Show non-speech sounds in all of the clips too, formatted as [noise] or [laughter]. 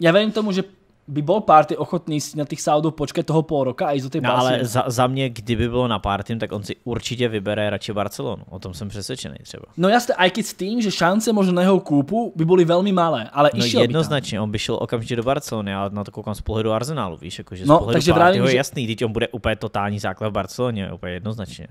Já verím tomu, že by bol party ochotný si na těch Saudov počkat toho půl roka a jít do té no, ale za, za, mě, kdyby bylo na partym, tak on si určitě vybere radši Barcelonu. O tom jsem přesvědčený třeba. No jasně, i když s tím, že šance možná na jeho koupu by byly velmi malé, ale no, išel jednoznačně, by tam. on by šel okamžitě do Barcelony, ale na to koukám z pohledu Arsenalu, víš, jakože no, z pohledu takže party, právě, že... je jasný, když on bude úplně totální základ v Barceloně, úplně jednoznačně.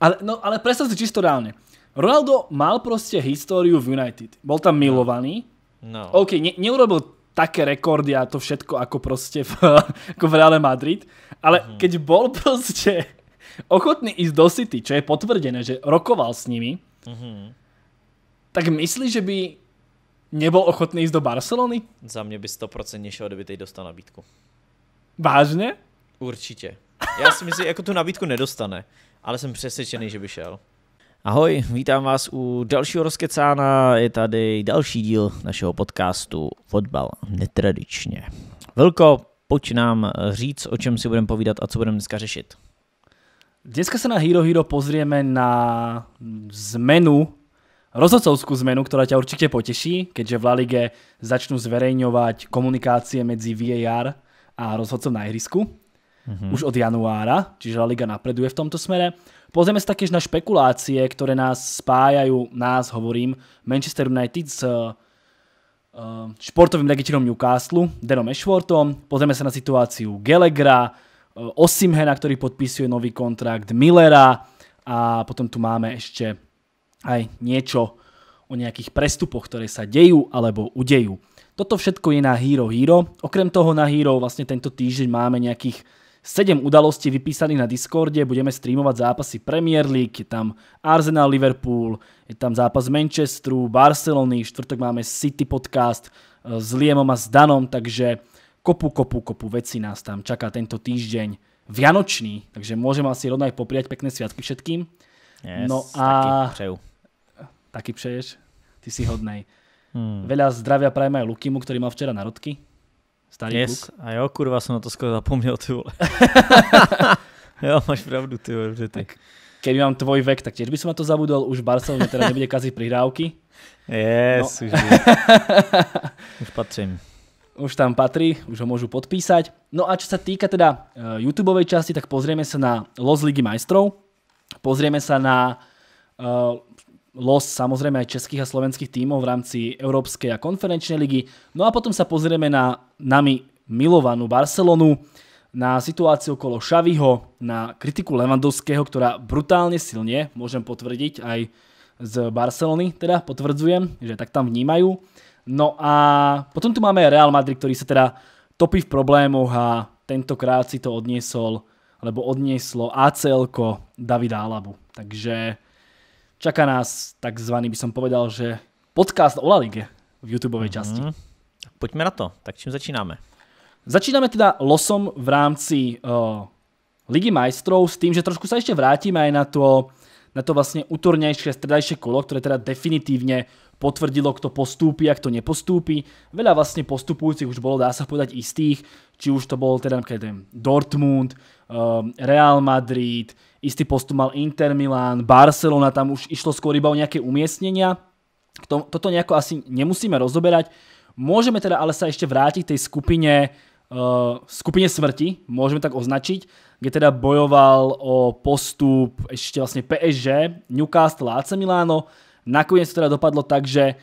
Ale, no, ale představ si čisto reálně. Ronaldo mal prostě historii v United. Byl tam milovaný. No. OK, ne, neurobil také rekordy a to všetko ako prostě v, [laughs] ako v Reale Madrid. Ale mm. keď bol [laughs] prostě ochotný ísť do City, čo je potvrdené, že rokoval s nimi, mm. tak myslíš, že by nebyl ochotný jít do Barcelony? Za mě by 100% šel, kdyby teď dostal nabídku. Vážně? Určitě. Já si myslím, jako tu nabídku nedostane, ale jsem přesvědčený, že by šel. Ahoj, vítám vás u dalšího rozkecána. Je tady další díl našeho podcastu Fotbal netradičně. Velko, pojď nám říct, o čem si budeme povídat a co budeme dneska řešit. Dneska se na Hero Hero pozrieme na zmenu, rozhodcovskú zmenu, která ťa určitě potěší, keďže v La Lige začnú zverejňovať komunikácie medzi VAR a rozhodcom na ihrisku mm-hmm. už od januára, čiže La Liga napreduje v tomto smere. Pozrieme sa taktiež na špekulácie, ktoré nás spájajú, nás hovorím, Manchester United s eh, športovým legitírom Newcastle, Denom Ashworthom. Pozrieme sa na situáciu Gelegra, eh, Osimhena, ktorý podpisuje nový kontrakt, Millera a potom tu máme ešte aj niečo o nejakých prestupoch, ktoré sa dejú alebo udejú. Toto všetko je na Hero Hero. Okrem toho na Hero vlastne tento týždeň máme nejakých 7 udalostí vypísaných na Discorde, budeme streamovať zápasy Premier League, je tam Arsenal, Liverpool, je tam zápas Manchesteru, Barcelony, štvrtok máme City podcast eh, s Liemom a s Danom, takže kopu, kopu, kopu vecí nás tam čaká tento týždeň vianočný, takže môžem asi rovno aj popriať pekné sviatky všetkým. Yes, no a... Taký přeju. Taky přeješ? Ty si hodnej. Hmm. Veľa zdravia prajem aj Lukimu, ktorý mal včera narodky. Starý yes. kluk. A jo, kurva, jsem na to skoro zapomněl, ty vole. [laughs] jo, máš pravdu, ty vole, ty. Tak keby mám tvoj vek, tak tiež by som na to zabudol. Už Barcelona teda nebude kaziť prihrávky. Yes, no. už, [laughs] už patřím. Už tam patří, už ho môžu podpísať. No a čo sa týka teda e, YouTube časti, tak pozrieme sa na Los Ligy majstrov. Pozrieme sa na uh, los samozrejme aj českých a slovenských tímov v rámci Európskej a konferenčnej ligy. No a potom sa pozrieme na nami milovanú Barcelonu, na situáciu okolo Šaviho, na kritiku Levandovského, ktorá brutálne silne, môžem potvrdiť aj z Barcelony, teda potvrdzujem, že tak tam vnímajú. No a potom tu máme Real Madrid, ktorý sa teda topí v problémoch a tentokrát si to odniesol, alebo odnieslo ACL-ko Davida Alabu. Takže čaká nás takzvaný, by som povedal, že podcast o La Lige v YouTube mhm. časti. Mm-hmm. Pojďme na to. Tak čím začínáme? Začínáme teda losom v rámci uh, Ligy majstrov s tým, že trošku sa ešte vrátime aj na to, na to vlastne útornejšie, stredajšie kolo, ktoré teda definitívne potvrdilo, kto postúpi a kto nepostúpi. Veľa vlastne postupujúcich už bolo, dá sa povedať, istých, či už to bol teda napríklad Dortmund, eh, Real Madrid, Istý postup mal Inter Milan, Barcelona, tam už išlo skôr iba o nejaké umiestnenia. Toto nejako asi nemusíme rozoberať. Môžeme teda ale sa ešte vrátiť k tej skupine, uh, eh, skupině smrti, môžeme tak označiť, kde teda bojoval o postup ešte vlastne PSG, Newcastle a AC Milano. Nakoniec to teda dopadlo tak, že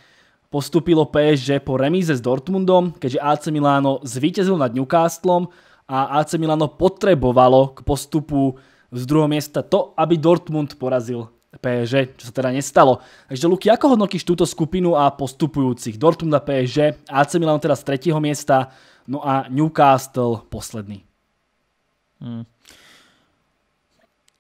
postupilo PSG po remíze s Dortmundom, keďže AC Milano zvíťazil nad Newcastlom a AC Milano potrebovalo k postupu z druhého miesta to, aby Dortmund porazil PSG, čo sa teda nestalo. Takže Luky, ako hodnotíš túto skupinu a postupujúcich? Dortmund a PSG, AC Milan teda z tretieho miesta, no a Newcastle posledný. Hmm.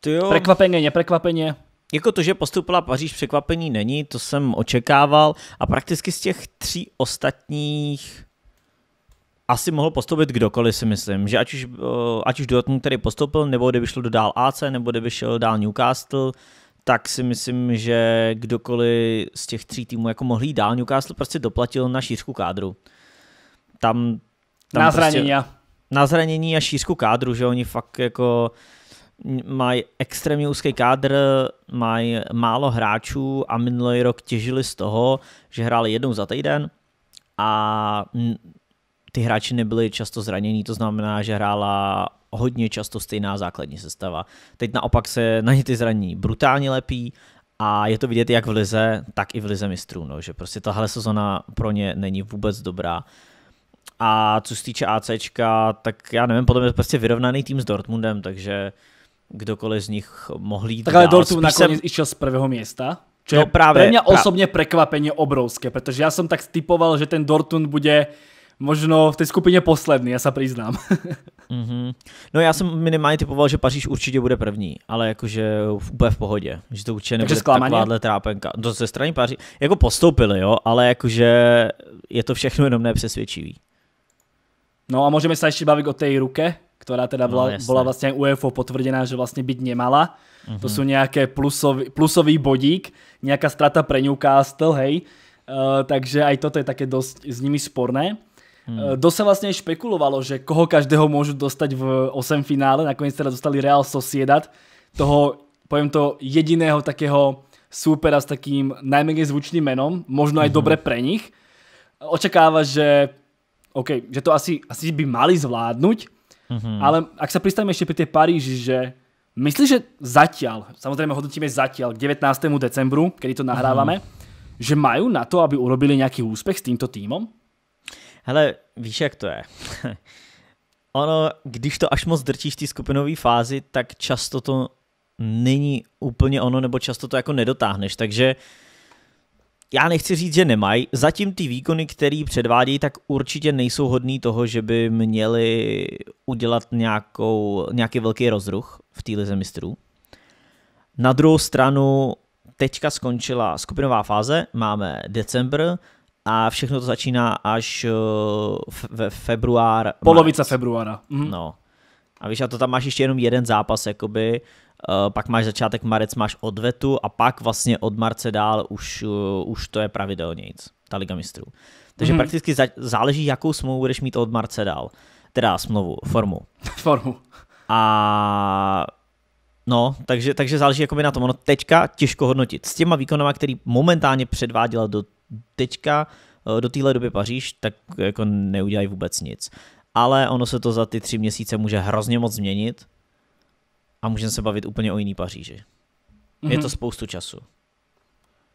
Tyjo. Prekvapenie, neprekvapenie? Jako to, že postupila Paříž, překvapení není, to jsem očekával a prakticky z těch tří ostatních asi mohl postoupit kdokoliv, si myslím, že ať už, eh, ať už Dortmund, který postoupil, nebo kdyby šlo do dál AC, nebo kdyby šel dál Newcastle, tak si myslím, že kdokoliv z těch tří týmů jako mohl jít dál, Newcastle prostě doplatil na šířku kádru. Tam, tam na prostě zranění. Prostě, na zranění a šířku kádru, že oni fakt jako mají extrémně úzký kádr, mají málo hráčů a minulý rok těžili z toho, že hráli jednou za týden a ty hráči nebyli často zranění, to znamená, že hrála hodně často stejná základní sestava. Teď naopak se na ně ty zranění brutálně lepí a je to vidět jak v lize, tak i v lize mistrů, no, že prostě tahle sezona pro ně není vůbec dobrá. A co se týče ACčka, tak já nevím, podle mě je prostě vyrovnaný tým s Dortmundem, takže kdokoliv z nich mohl jít Tak ale Dortmund nakonec jsem... išiel z prvého města. Čo no, je právě, pre mňa osobně prekvapenie obrovské, protože já jsem tak typoval, že ten Dortmund bude možno v té skupině posledný, já se přiznám. mm-hmm. [laughs] No já jsem minimálně typoval, že Paříž určitě bude první, ale jakože úplně v pohodě, že to určitě nebude takováhle trápenka. No ze strany Paříž, jako postoupili, jo, ale jakože je to všechno jenom nepřesvědčivý. No a můžeme se ještě bavit o té ruke, která teda byla, no, byla vlastně UFO potvrdená, že vlastně být nemala. Mm-hmm. To mhm. jsou nějaké plusový, plusový bodík, nějaká strata pre Newcastle, hej. Uh, takže aj toto je také dost s nimi sporné. Hmm. Eh, Dosť sa vlastne špekulovalo, že koho každého môžu dostať v 8 finále, nakoniec teda dostali Real Sociedad, toho, poviem to, jediného takého supera s takým najmenej zvučným menom, možno aj mm hmm. dobre pre nich. Očakáva, že, okay, že to asi, asi by mali zvládnuť, hmm. ale ak sa pristavíme ešte pri tej Paríži, že myslíš, že zatiaľ, samozrejme hodnotíme zatiaľ k 19. decembru, kedy to nahrávame, hmm. že majú na to, aby urobili nejaký úspech s týmto týmom? Hele, víš, jak to je. [laughs] ono, když to až moc drčíš v té skupinové fázi, tak často to není úplně ono, nebo často to jako nedotáhneš, takže já nechci říct, že nemají. Zatím ty výkony, které předvádějí, tak určitě nejsou hodný toho, že by měli udělat nějakou, nějaký velký rozruch v té lize mistrů. Na druhou stranu teďka skončila skupinová fáze, máme decembr, a všechno to začíná až eh, ve február. Polovice marc. februára. Mhm. No. A víš, a to tam máš ještě jenom jeden zápas, jakoby. Uh, pak máš začátek marec, máš odvetu a pak vlastně od marce dál už, eh, už to je pravidelnějc, ta Liga mistrů. Takže mm prakticky záleží, jakou smlouvu budeš mít od marce dál. Teda smlouvu, formu. [laughs] formu. A No, takže, takže záleží jakoby na tom. Ono teďka těžko hodnotit. S těma výkonama, který momentálně předváděla do teďka eh, do téhle doby Paříž, tak jako neudělají vůbec nic. Ale ono se to za ty tři měsíce může hrozně moc změnit a můžeme se bavit úplně o jiný Paříži. Mm-hmm. Je to mhm. spoustu času.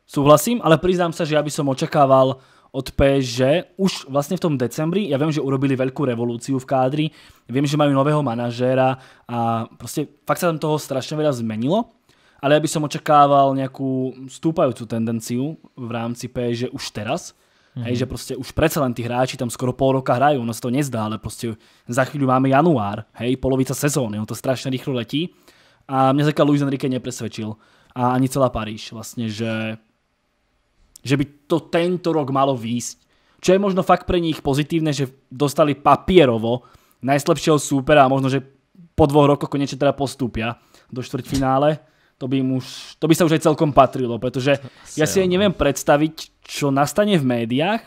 Souhlasím, ale přiznám se, že já bych som očakával od PSG už vlastně v tom decembri. já vím, že urobili velkou revoluci v kádri, vím, že mají nového manažéra a prostě fakt se tam toho strašně veľa zmenilo ale ja by som očakával nějakou stúpajúcu tendenciu v rámci PSG už teraz. Mm-hmm. Hej, že prostě už predsa len tí hráči tam skoro pol roka hrajú, ono sa to nezdá, ale prostě. za chvíľu máme január, hej, polovica sezóny, on to strašne rýchlo letí. A mňa zatiaľ Luis Enrique nepresvedčil a ani celá Paríž vlastne, že, že by to tento rok malo výjsť. Čo je možno fakt pre nich pozitívne, že dostali papierovo najslabšieho súpera a možno, že po dvoch rokoch konečne teda postúpia do štvrťfinále to by, im už, to by sa už aj celkom patrilo, pretože no, ja si aj no. neviem predstaviť, čo nastane v médiách,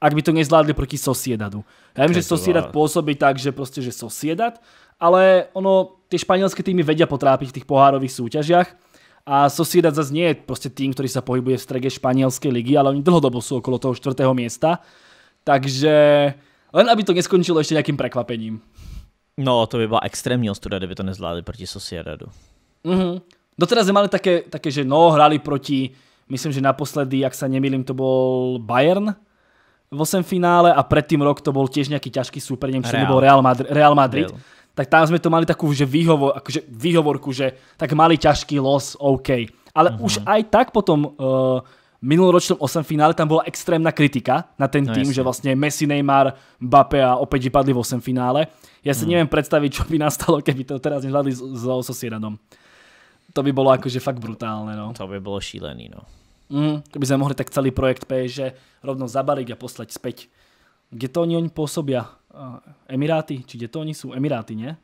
ak by to nezvládli proti Sociedadu. Ja viem, že Sociedad pôsobí tak, že proste, že Sociedad, ale ono, tie španielské týmy vedia potrápiť v tých pohárových súťažiach a Sociedad zase nie je proste tým, ktorý sa pohybuje v strege španielskej ligy, ale oni dlhodobo sú okolo toho štvrtého miesta, takže len aby to neskončilo ešte nejakým prekvapením. No, to by byla extrémní ostuda, kdyby to nezvládli proti Sociedadu. Mhm. Doteraz sme mali také, také, že no, hrali proti, myslím, že naposledy, ak sa nemýlim, to bol Bayern v 8 finále a predtým rok to bol tiež nejaký ťažký súper, neviem, či bol Real Madrid. Real Madrid. Real. Tak tam sme to mali takú že výhovor, akože výhovorku, že tak mali ťažký los, OK. Ale uh-huh. už aj tak potom uh, minuloročnom 8 finále tam bola extrémna kritika na ten no tým, jasne. že vlastne Messi, Neymar, Mbappé a opäť vypadli v 8 finále. Ja si mm. neviem predstaviť, čo by nastalo, keby to teraz nezvládli so, so Sieradom to by bylo jakože fakt brutálne. No. To by bylo šílený, no. Mm, by sme mohli tak celý projekt PŽ rovno zabaliť a poslať späť. Kde to oni, oni pôsobia? Eh, Emiráty? Či kde to oni sú? Emiráty, nie?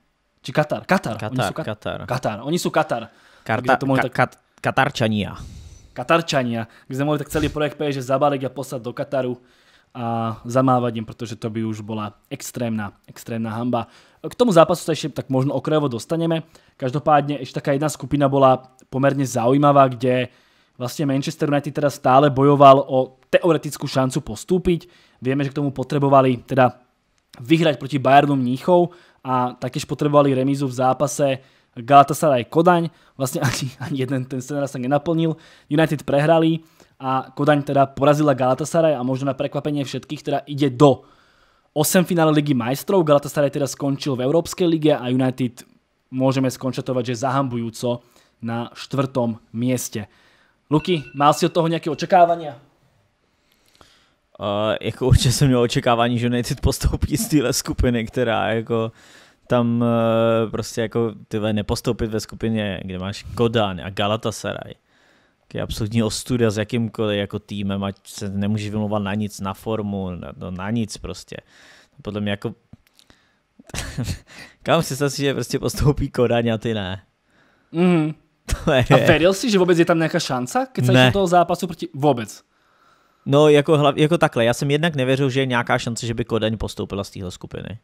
Či Katar? Katar. Katar, oni sú Katar. Katar. Oni sú Katar. Karta, to ka, tak... kat, Katarčania. Katarčania. Kde sme mohli tak celý projekt PŽ zabaliť a poslať do Kataru a zamávaním, protože to by už bola extrémna, extrémna hamba. K tomu zápasu sa ešte tak možno okrajovo dostaneme. Každopádne ešte taká jedna skupina bola pomerne zaujímavá, kde vlastne Manchester United teda stále bojoval o teoretickú šancu postúpiť. Vieme, že k tomu potrebovali teda vyhrať proti Bayernu Mníchov a taktiež potrebovali remízu v zápase Galatasaray Kodaň. Vlastne ani, ani jeden ten scenár sa nenaplnil. United prehrali a Kodaň teda porazila Galatasaray a možno na prekvapenie všetkých teda ide do 8 finále Ligy majstrov. Galatasaray teda skončil v Európskej lige a United môžeme skonštatovať, že zahambujúco na štvrtom mieste. Luky, mal si od toho nejaké očakávania? Uh, jako určitě jsem měl očekávání, že United postoupí z téhle skupiny, která jako tam uh, prostě jako tyhle nepostoupit ve skupině, kde máš Kodan a Galatasaray je absolutní ostuda s jakýmkoliv jako týmem, ať se nemůžeš vymlouvat na nic, na formu, na, no, na nic prostě. Podle mě jako... [laughs] Kam si si, že prostě postoupí Kodaň a ty ne. Mm. To je... A veril si, že vůbec je tam nějaká šance, když se ne. do toho zápasu proti... Vůbec. No jako, hlav, jako takhle, já jsem jednak nevěřil, že je nějaká šance, že by Kodaň postoupila z téhle skupiny.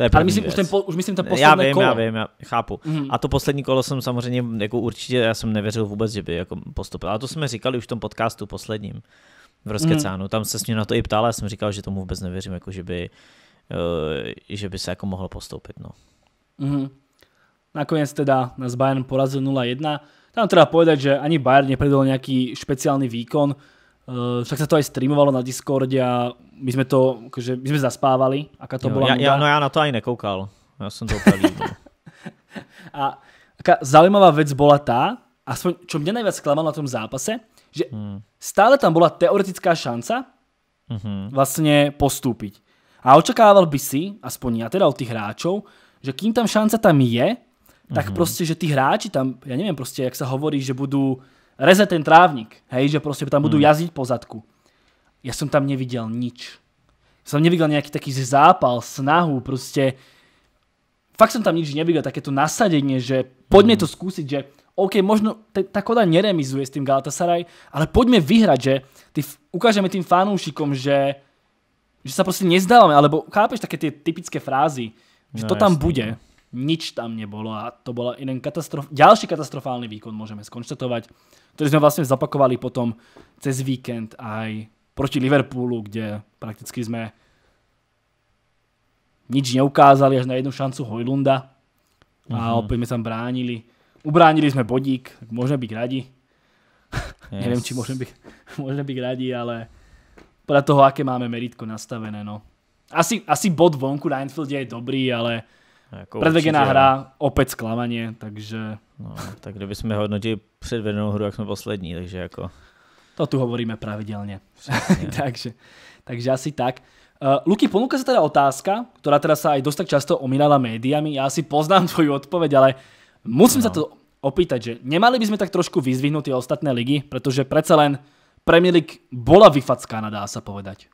To je Ale myslím, věc. už, ten, po, už myslím to poslední já vím, kolo. Já vím, já chápu. Mm. A to poslední kolo jsem samozřejmě, jako určitě, já jsem nevěřil vůbec, že by jako postupil. A to jsme říkali už v tom podcastu posledním v Rozkecánu. Mm. Tam se s mě na to i ptal, já jsem říkal, že tomu vůbec nevěřím, jako že by, uh, že by se jako mohlo postoupit. No. Mm. Nakoniec teda nás Bayern porazil 0-1. Tam treba povedať, že ani Bayern nepredol nějaký špeciálny výkon. Uh, však sa to aj streamovalo na Discorde a my sme to, akože, my sme zaspávali, aká to jo, bola ja, ja, No ja na to aj nekoukal, ja som to opravdu [laughs] A taká zaujímavá vec bola tá, aspoň čo mňa najviac sklamalo na tom zápase, že hmm. stále tam bola teoretická šanca hmm. vlastne postúpiť. A očakával by si, aspoň ja teda od tých hráčov, že kým tam šanca tam je, tak mm-hmm. prostě, že ty hráči tam, já ja nevím prostě, jak se hovorí, že budou reze ten trávnik, hej, že prostě tam budú hmm. jazdiť po zadku. Ja som tam nevidel nič. Som nevidel nejaký taký zápal, snahu, proste fakt som tam nič nevidel, takéto nasadenie, že poďme hmm. to skúsiť, že OK, možno tá Koda neremizuje s tým Galatasaray, ale poďme vyhrať, že ty ukážeme tým fanúšikom, že, že sa proste nezdávame, alebo chápeš také tie typické frázy, že to no, tam jasný. bude. No nič tam nebolo a to bol jeden katastrof... ďalší katastrofálny výkon, môžeme skonštatovať, ktorý sme vlastne zapakovali potom cez víkend aj proti Liverpoolu, kde prakticky sme nič neukázali až na jednu šancu Hojlunda a uh mhm. -huh. opäť sme tam bránili. Ubránili sme bodík, môžeme byť radi. Yes. Neviem, či môžeme byť, [laughs] môžeme byť radi, ale podľa toho, aké máme meritko nastavené. No. Asi, asi bod vonku na Anfielde je dobrý, ale jako Predvegená hra, opět zklamaně, takže... No, tak kdybychom hodnotili předvedenou hru, jak jsme poslední, takže jako... To tu hovoríme pravidelně. [laughs] takže, takže asi tak. Uh, Luky, ponúka sa teda otázka, ktorá teda sa aj dosť tak často omínala médiami. Ja asi poznám [laughs] tvoju odpoveď, ale musím no. sa to opýtať, že nemali by sme tak trošku vyzvihnúť tie ostatné ligy, pretože přece len Premier League bola vyfackána, dá sa povedať.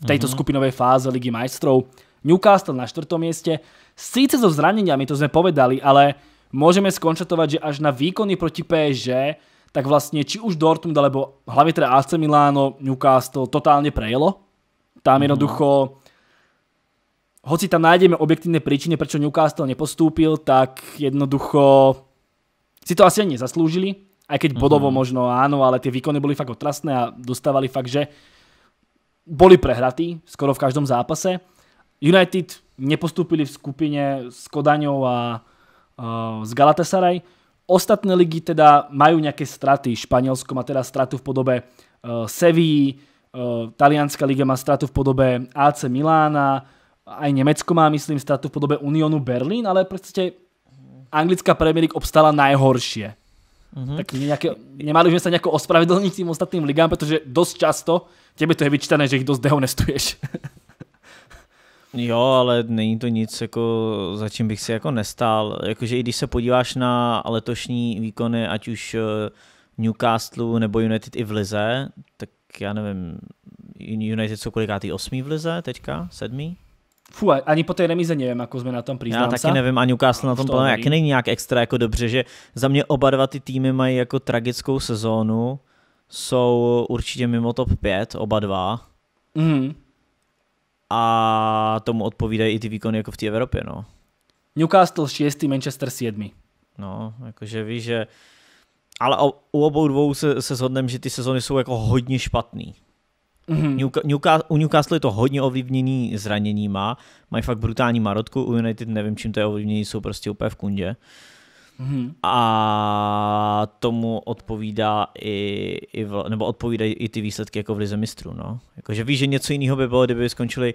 V tejto mm-hmm. skupinovej fáze Ligy majstrov Newcastle na štvrtom mieste, síce so zraneniami, to sme povedali, ale môžeme skonštatovať, že až na výkony proti PSG, tak vlastne či už Dortmund, alebo hlavne teda AC Miláno, Newcastle totálne prejelo. Tam mhm. jednoducho, hoci tam nájdeme objektívne príčiny, prečo Newcastle nepostúpil, tak jednoducho si to asi ani nezaslúžili, aj keď bodovo mhm. možno áno, ale tie výkony boli fakt otrasné a dostávali fakt, že boli prehratí skoro v každom zápase. United nepostupili v skupině s Kodaňou a s Galatasaray. Ostatné ligy teda majú nejaké straty. Španielsko má teda stratu v podobe uh, e, Talianská liga má stratu v podobe AC Milána, aj Nemecko má, myslím, stratu v podobe Unionu Berlín, ale proste anglická Premier League obstala najhoršie. Mhm. Tak nejaké, nemali by sme sa nejako ospravedlniť tým ostatným ligám, pretože dosť často tebe to je vyčítané, že ich dosť dehonestuješ. [laughs] Jo, ale není to nic, jako, za čím bych si jako nestál. Jakože i když se podíváš na letošní výkony, ať už eh, Newcastle nebo United i v Lize, tak já nevím, United jsou kolikátý osmý v Lize teďka, sedmý? Fú, ani po té remize nevím, jako jsme na tom přiznám Já taky nevím, a Newcastle na tom plně jak není nějak extra jako dobře, že za mě oba dva ty týmy mají jako tragickou sezónu, jsou určitě mimo top 5, oba dva. Mm a tomu odpovídají i ty výkony jako v té Evropě. No. Newcastle 6, Manchester 7. No, jakože víš, že... Ale u obou dvou se, se shodneme, že ty sezony jsou jako hodně špatný. Mm-hmm. Newca, u Newcastle je to hodně ovlivněný zraněníma, mají fakt brutální marotku, u United nevím, čím to je ovlivněný, jsou prostě úplně v kundě. Uh, Mm-hmm. A tomu odpovídá i, i v, nebo odpovídají i ty výsledky jako v lize mistrů. No. Jakože víš, že něco jiného by bylo, kdyby skončili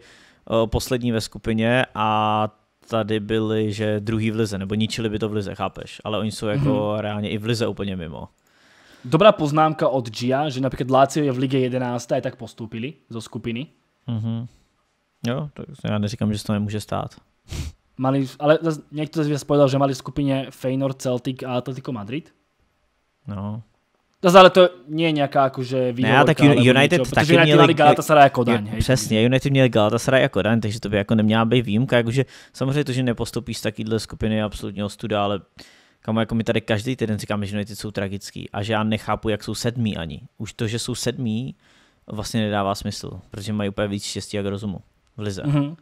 uh, poslední ve skupině a tady byli, že druhý v lize, nebo ničili by to v lize, chápeš? Ale oni jsou jako mm-hmm. reálně i v lize úplně mimo. Dobrá poznámka od Gia, že například Lazio je v Lige 11 a i tak postupili zo skupiny. Mm-hmm. Jo, to já neříkám, že se to nemůže stát. Mali, ale někdo z vás povedal, že mali v skupine Feyenoord, Celtic a Atletico Madrid. No. Zase ale to nie je nějaká jakože výhovorka, ne, tak United ničo, taky United měli, Galatasaray a Kodaň. Jo, přesně, United měli Galatasaray jako Kodaň, takže to by jako neměla být výjimka. Jakože, samozřejmě to, že nepostupíš z takovéhle skupiny je absolutně ostuda, ale kam jako my tady každý týden říkáme, že United jsou tragický a že já nechápu, jak jsou sedmí ani. Už to, že jsou sedmí, vlastně nedává smysl, protože mají úplně víc štěstí a rozumu v lize. Mm-hmm.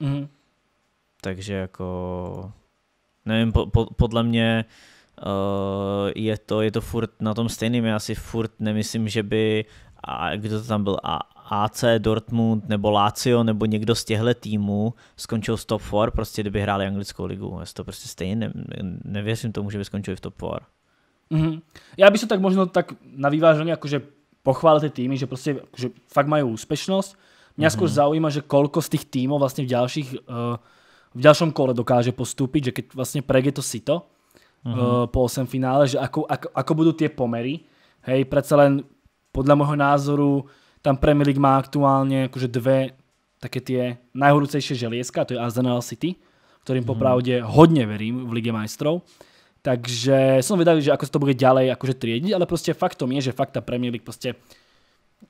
Mm-hmm. Takže jako, nevím, po, po, podle mě uh, je, to, je to furt na tom stejným, já si furt nemyslím, že by, a kdo to tam byl, a, AC Dortmund nebo Lazio nebo někdo z těchto týmů skončil v top 4, prostě kdyby hráli anglickou ligu. Já to prostě stejně ne, nevěřím tomu, že by skončili v top 4. Mm-hmm. Já bych se tak možno tak na vyváženě jakože pochválil ty týmy, že prostě jako, že fakt mají úspěšnost. Mě mm-hmm. skôr zaujíma, že kolko z těch týmů vlastně v dalších uh, v ďalšom kole dokáže postúpiť, že keď vlastne prejde to sito mhm. eh, po 8 finále, že ako, ako, ako budú tie pomery. Hej, predsa len podľa môjho názoru tam Premier League má aktuálne akože dve také tie najhorúcejšie želieska, to je Arsenal City, ktorým mm-hmm. popravde hodne verím v Lige majstrov. Takže som vedavý, že ako sa to bude ďalej akože triediť, ale proste faktom je, že fakt tá Premier League proste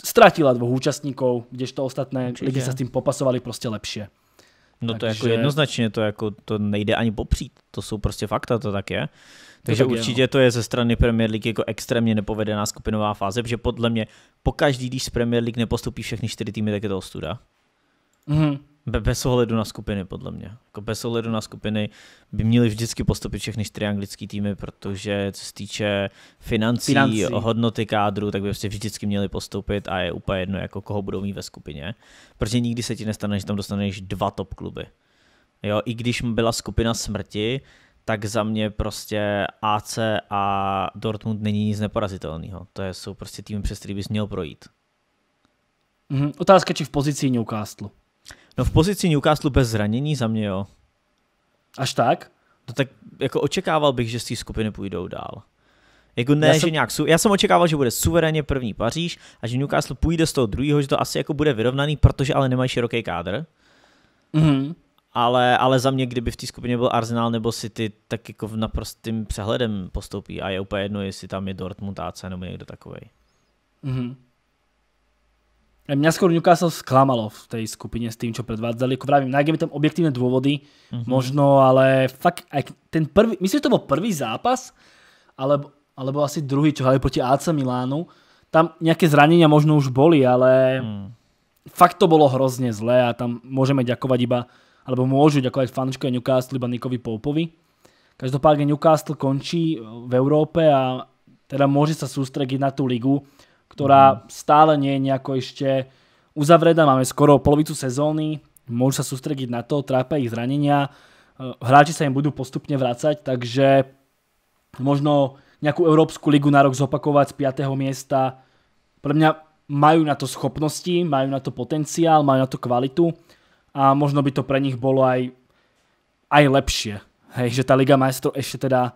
stratila dvoch účastníkov, kdežto ostatné Určite. ligy sa s tým popasovali proste lepšie. No to jako Takže... jako jednoznačně, to, jako, to nejde ani popřít, to jsou prostě fakta, to tak je. Takže to tak no. určitě je, to je ze strany Premier League jako extrémně nepovedená skupinová fáze, protože podle mě po každý když z Premier League nepostupí všechny čtyři týmy, tak je to ostuda. Mm-hmm. Bez ohledu na skupiny, podle mě. Jako bez ohledu na skupiny by měli vždycky postupit všechny čtyři anglické týmy, protože co se týče financí, financí, hodnoty kádru, tak by prostě vždycky měli postoupit a je úplně jedno, jako koho budou mít ve skupině. Protože nikdy se ti nestane, že tam dostaneš dva top kluby. Jo, i když byla skupina smrti, tak za mě prostě AC a Dortmund není nic neporazitelného. To jsou prostě týmy, přes který bys měl projít. Mm-hmm. Otázka, či v pozici Newcastle. No v pozici Newcastle bez zranění za mě jo. Až tak? No tak jako očekával bych, že z té skupiny půjdou dál. Jako ne, já že nějak nějak, já jsem očekával, že bude suverénně první Paříž a že Newcastle půjde z toho druhého, že to asi jako bude vyrovnaný, protože ale nemají široký kádr. Mm-hmm. Ale, ale za mě, kdyby v té skupině byl Arsenal nebo City, tak jako v naprostým přehledem postoupí a je úplně jedno, jestli tam je Dortmund, AC nebo někdo takový. Mm-hmm. Mňa skôr Newcastle sklamalo v tej skupine s tým, čo predvádzali. Ako vravím, nájdeme tam objektívne dôvody, mhm. možno, ale fakt aj ten prvý, myslím, že to bol prvý zápas, alebo, alebo asi druhý, čo hrali proti AC Milánu. Tam nejaké zranenia možno už boli, ale mhm. fakt to bolo hrozne zlé a tam môžeme ďakovať iba, alebo môžu ďakovať fanúškové Newcastle iba Nikovi Poupovi. Každopádne Newcastle končí v Európe a teda môže sa sústrediť na tú ligu ktorá mhm. stále nie je nejako ešte uzavretá. Máme skoro polovicu sezóny, môžu sa sústrediť na to, trápia ich zranenia, e, hráči sa im budú postupne vracať, takže možno nejakú Európsku ligu na rok zopakovať z 5. miesta. Pre mňa majú na to schopnosti, majú na to potenciál, majú na to kvalitu a možno by to pre nich bolo aj, aj lepšie. Hej, že tá Liga majstrov ešte teda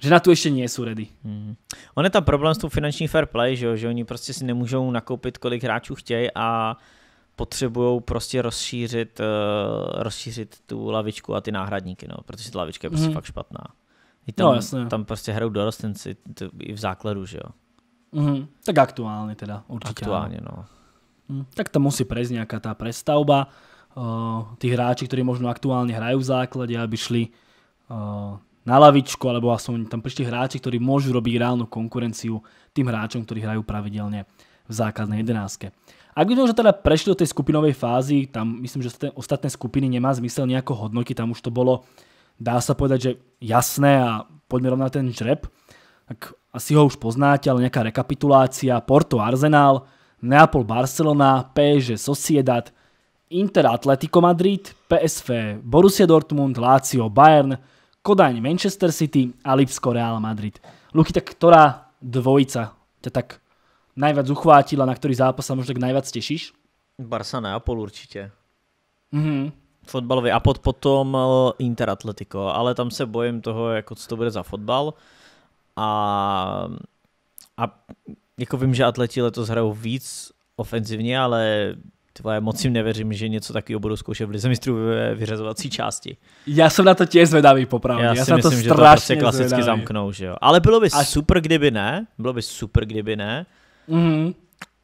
že na tu ještě nejsou ready. Hmm. On je tam problém s tou finanční fair play, že, že oni prostě si nemůžou nakoupit, kolik hráčů chtějí a potřebují prostě rozšířit, uh, rozšířit tu lavičku a ty náhradníky, no, protože ta lavička je prostě hmm. fakt špatná. I no, tam, no, jasně. tam prostě hrajou dorostenci t- i v základu, že jo. Mm, tak aktuálně teda, určitě. Aktuálně, no. Mm, tak tam musí prejsť nějaká ta prestavba. Uh, eh, tí hráči, kteří možno aktuálně hrajú v základe, aby šli eh, na lavičku, alebo aspoň tam prišli hráči, ktorí môžu robiť reálnu konkurenciu tým hráčom, ktorí hrajú pravidelne v základnej jedenáctke. Ak by sme už teda prešli do tej skupinovej fázy, tam myslím, že ostatné skupiny nemá zmysel nejako hodnotiť, tam už to bolo, dá sa povedať, že jasné a poďme rovno na ten žreb. Tak asi ho už poznáte, ale nejaká rekapitulácia. Porto Arsenal, Neapol Barcelona, PSG Sociedad, Inter Atletico Madrid, PSV Borussia Dortmund, Lazio Bayern, Kodaň, Manchester City a Lipsko, Real Madrid. Luky, tak ktorá dvojica ťa tak najviac uchvátila, na ktorý zápas sa možno tak najviac tešíš? Barca Neapol určitě. Mhm. Fotbalový a pod potom eh, Inter Atletico, ale tam se bojím toho, jako co to bude za fotbal. A, a jako vím, že atleti letos hrajou víc ofenzivně, ale Tyhle, moc jim nevěřím, že něco takového budou zkoušet v Lize mistrů ve vyřazovací části. Já jsem na to tě zvědavý popravdě. Já, já si jsem myslím, to že to prostě klasicky zvědavý. zamknou, že jo. Ale bylo by Až... super, kdyby ne. Bylo by super, kdyby ne. Mm-hmm.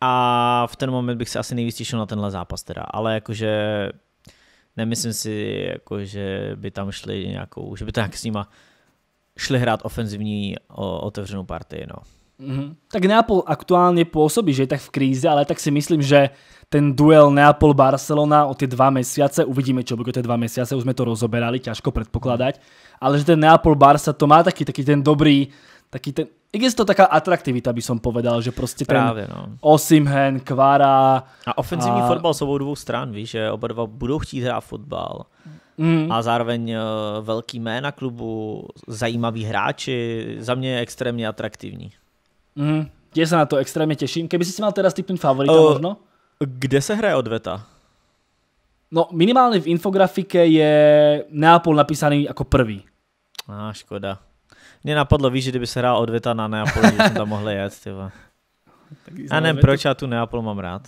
A v ten moment bych se asi nejvíc těšil na tenhle zápas teda. Ale jakože nemyslím si, jako, že by tam šli nějakou, že by tak s nima šli hrát ofenzivní o, otevřenou partii, no. Mm-hmm. Tak Neapol aktuálně pôsobí, že je tak v kríze, ale tak si myslím, že ten duel Neapol-Barcelona o ty dva měsíce uvidíme, čo bude ty dva měsíce už jsme to rozoberali, ťažko předpokládat, ale že ten Neapol-Barca to má taky taký ten dobrý, taký ten, je to taká atraktivita, by som povedal, že prostě ten Právě, no. Osimhen, Kvara. A ofenzivní a... fotbal s obou dvou stran, víš, že oba dva budou chtít hrát fotbal. Mm. A zároveň eh, velký jména klubu, zajímaví hráči, za mě je extrémně atraktivní. Mm, já se na to extrémně těším. Kdyby si měl teda typnout favorita uh, možno? Kde se hraje odveta? No minimálně v infografike je Neapol napísaný jako prvý. A ah, škoda. Mě napadlo, víš, že kdyby se hrál odveta na Neapolu, že jsem tam mohl jet, tyva. A nevím, proč já tu Neapol mám rád.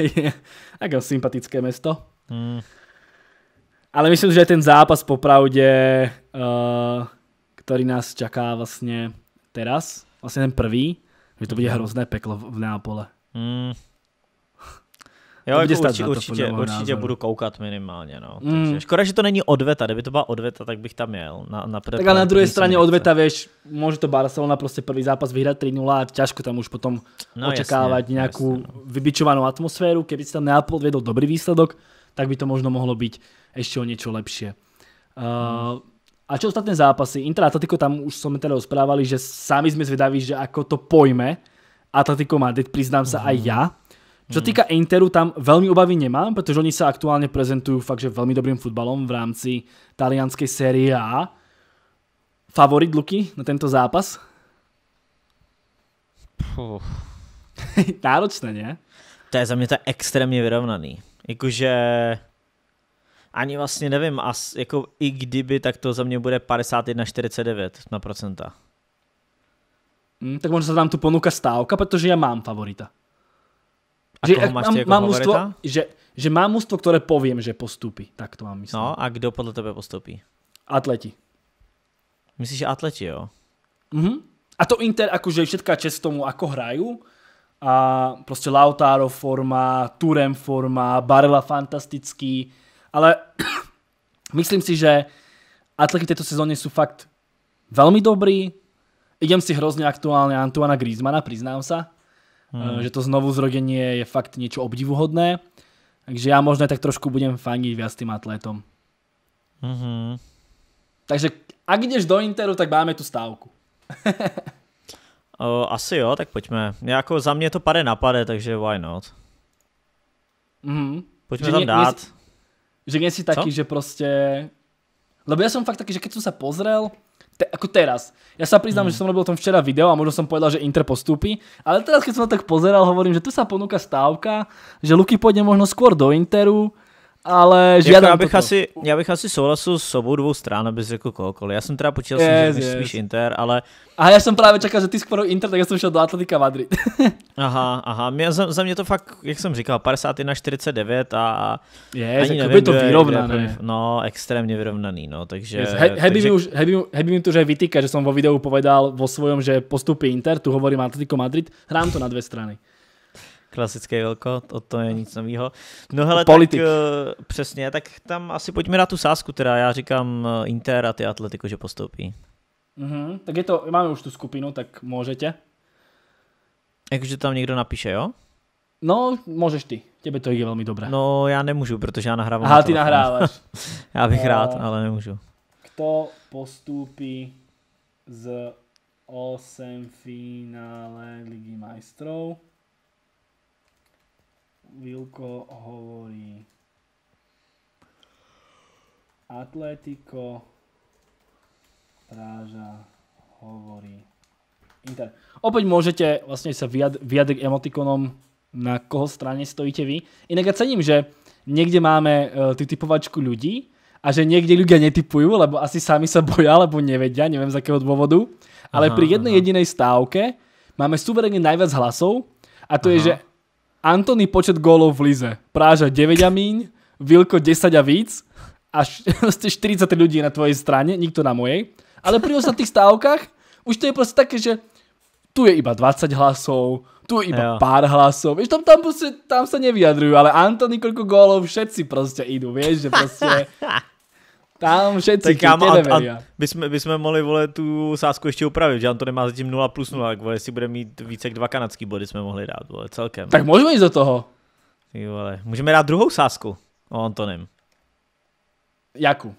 [laughs] tak jo, sympatické město. Hmm. Ale myslím, že ten zápas popravde, uh, který nás čaká vlastně teraz, vlastně ten prvý, že to bude mhm. hrozné peklo v Neapole. Mm. [laughs] Jo, jako to jako určitě, určitě, určitě budu koukat minimálně. No. Mm. Takže, škoda, že to není odveta. Kdyby to byla odveta, tak bych tam jel. Na, na tak ale na druhé straně odveta, vieš, může to Barcelona prostě první zápas vyhrát 3-0 a ťažko tam už potom no, očekávat nějakou jasně, no. vybičovanou atmosféru. Keby si tam Neapol odvedl dobrý výsledok, tak by to možno mohlo být ještě o něco lepší. Uh, mm. Eh, a čo ostatné zápasy? Inter Atletico tam už sme teda rozprávali, že sami sme zvedaví, že ako to pojme Atletico Madrid, priznám sa mm. aj ja. Čo mhm. týka Interu, tam veľmi obavy nemám, pretože oni sa aktuálne prezentujú fakt, že velmi dobrým futbalom v rámci talianskej série A. Favorit Luky na tento zápas? Puh. [laughs] Náročné, ne? To je za mě to extrémně vyrovnaný. Jakože ani vlastně nevím, as, jako i kdyby, tak to za mě bude 51,49 na procenta. Hmm, tak možná se tam tu ponuka stávka, protože já mám favorita. A že, koho máš mám, jako mám favorita? Mužstvo, že, že mám mužstvo, které povím, že postupí. Tak to mám myslím. No a kdo podle tebe postupí? Atleti. Myslíš, že atleti, jo? Mhm. A to Inter, akože všetká čest tomu, ako hrajú, a prostě Lautaro forma, Turem forma, Barela fantastický, ale [coughs] myslím si, že atleti tejto sezóne jsou fakt velmi dobrí. Idem si hrozně aktuálně Antoana Griezmana, Přiznám se, Hmm. Eh, že to znovu zrodění je fakt něco obdivuhodné. Takže já možná tak trošku budem faniť viac tým atlétom. Mm-hmm. Takže ak jdeš do Interu, tak máme tu stávku. [laughs] o, asi jo, tak pojďme. Jako za mě to pade napade, takže why not. Mm-hmm. Pojďme že tam dát. Mě, že si taký, Co? že prostě. Lebo ja som fakt taký, že keď som sa pozrel, te, ako teraz, ja sa priznám, mm. že som robil o tom včera video a možno som povedal, že Inter postupí, ale teraz keď som to tak pozeral, hovorím, že tu sa ponúka stávka, že Luky pôjde možno skôr do Interu, ale jako že já, bych toto. asi, já bych asi souhlasil s obou dvou stran, abys řekl jako kohokoliv. Já jsem teda počítal, yes, jsem, že yes. spíš Inter, ale... A já jsem právě čekal, že ty skoro Inter, tak já jsem šel do Atletika Madrid. [laughs] aha, aha. Mě, za, za, mě to fakt, jak jsem říkal, 51-49 a... Je, yes, nevím, je to vyrovnané. no, extrémně vyrovnaný, no, takže... Yes, he, he, takže... Mi už, mi to, že vytýka, že jsem vo videu povedal vo svojom, že postupí Inter, tu hovorím Atletico Madrid, hrám to na dvě strany. Klasický velko, to, to je nic nového. No hele, Politik. tak eh, přesně, tak tam asi pojďme na tu sásku, teda já říkám eh, Inter a ty Atletico, že postoupí. Mm-hmm. Tak je to, máme už tu skupinu, tak můžete. Jakože tam někdo napíše, jo? No, můžeš ty. Tebe to je velmi dobré. No, já nemůžu, protože já nahrávám. Aha, na ty nahráváš. [laughs] já bych uh, rád, ale nemůžu. Kdo postupí z 8 finále Ligy majstrov? Vilko hovorí Atletico Práža hovorí Inter. Opäť môžete vlastne sa vyjadriť emotikonom, na koho strane stojíte vy. Inak ja cením, že niekde máme uh, tú typovačku ľudí a že niekde ľudia netypujú, lebo asi sami sa boja, alebo nevedia, neviem z akého dôvodu. Ale aha, pri jednej aha. jedinej stávke máme suverene najviac hlasov a to je, že Antony počet gólov v lize. Práža 9 a míň, Vilko 10 a víc, až 43 [laughs] ľudí na tvojej strane, nikto na mojej. Ale pri ostatných stávkach už to je prostě také, že tu je iba 20 hlasov, tu je iba jo. pár hlasov, Víš, tam, tam, prostě, tam sa nevyjadrujú, ale Antony, koľko gólov, všetci prostě idú, vieš, že prostě [laughs] Tam všetci, tak kámo, a, a bychom, bychom mohli vole tu sásku ještě upravit, že on to nemá zatím 0 plus 0, tak vole, jestli bude mít více jak dva kanadský body, jsme mohli dát, vole, celkem. Tak můžeme jít do toho. Ty vole, můžeme dát druhou sásku o Antonem. Jakou?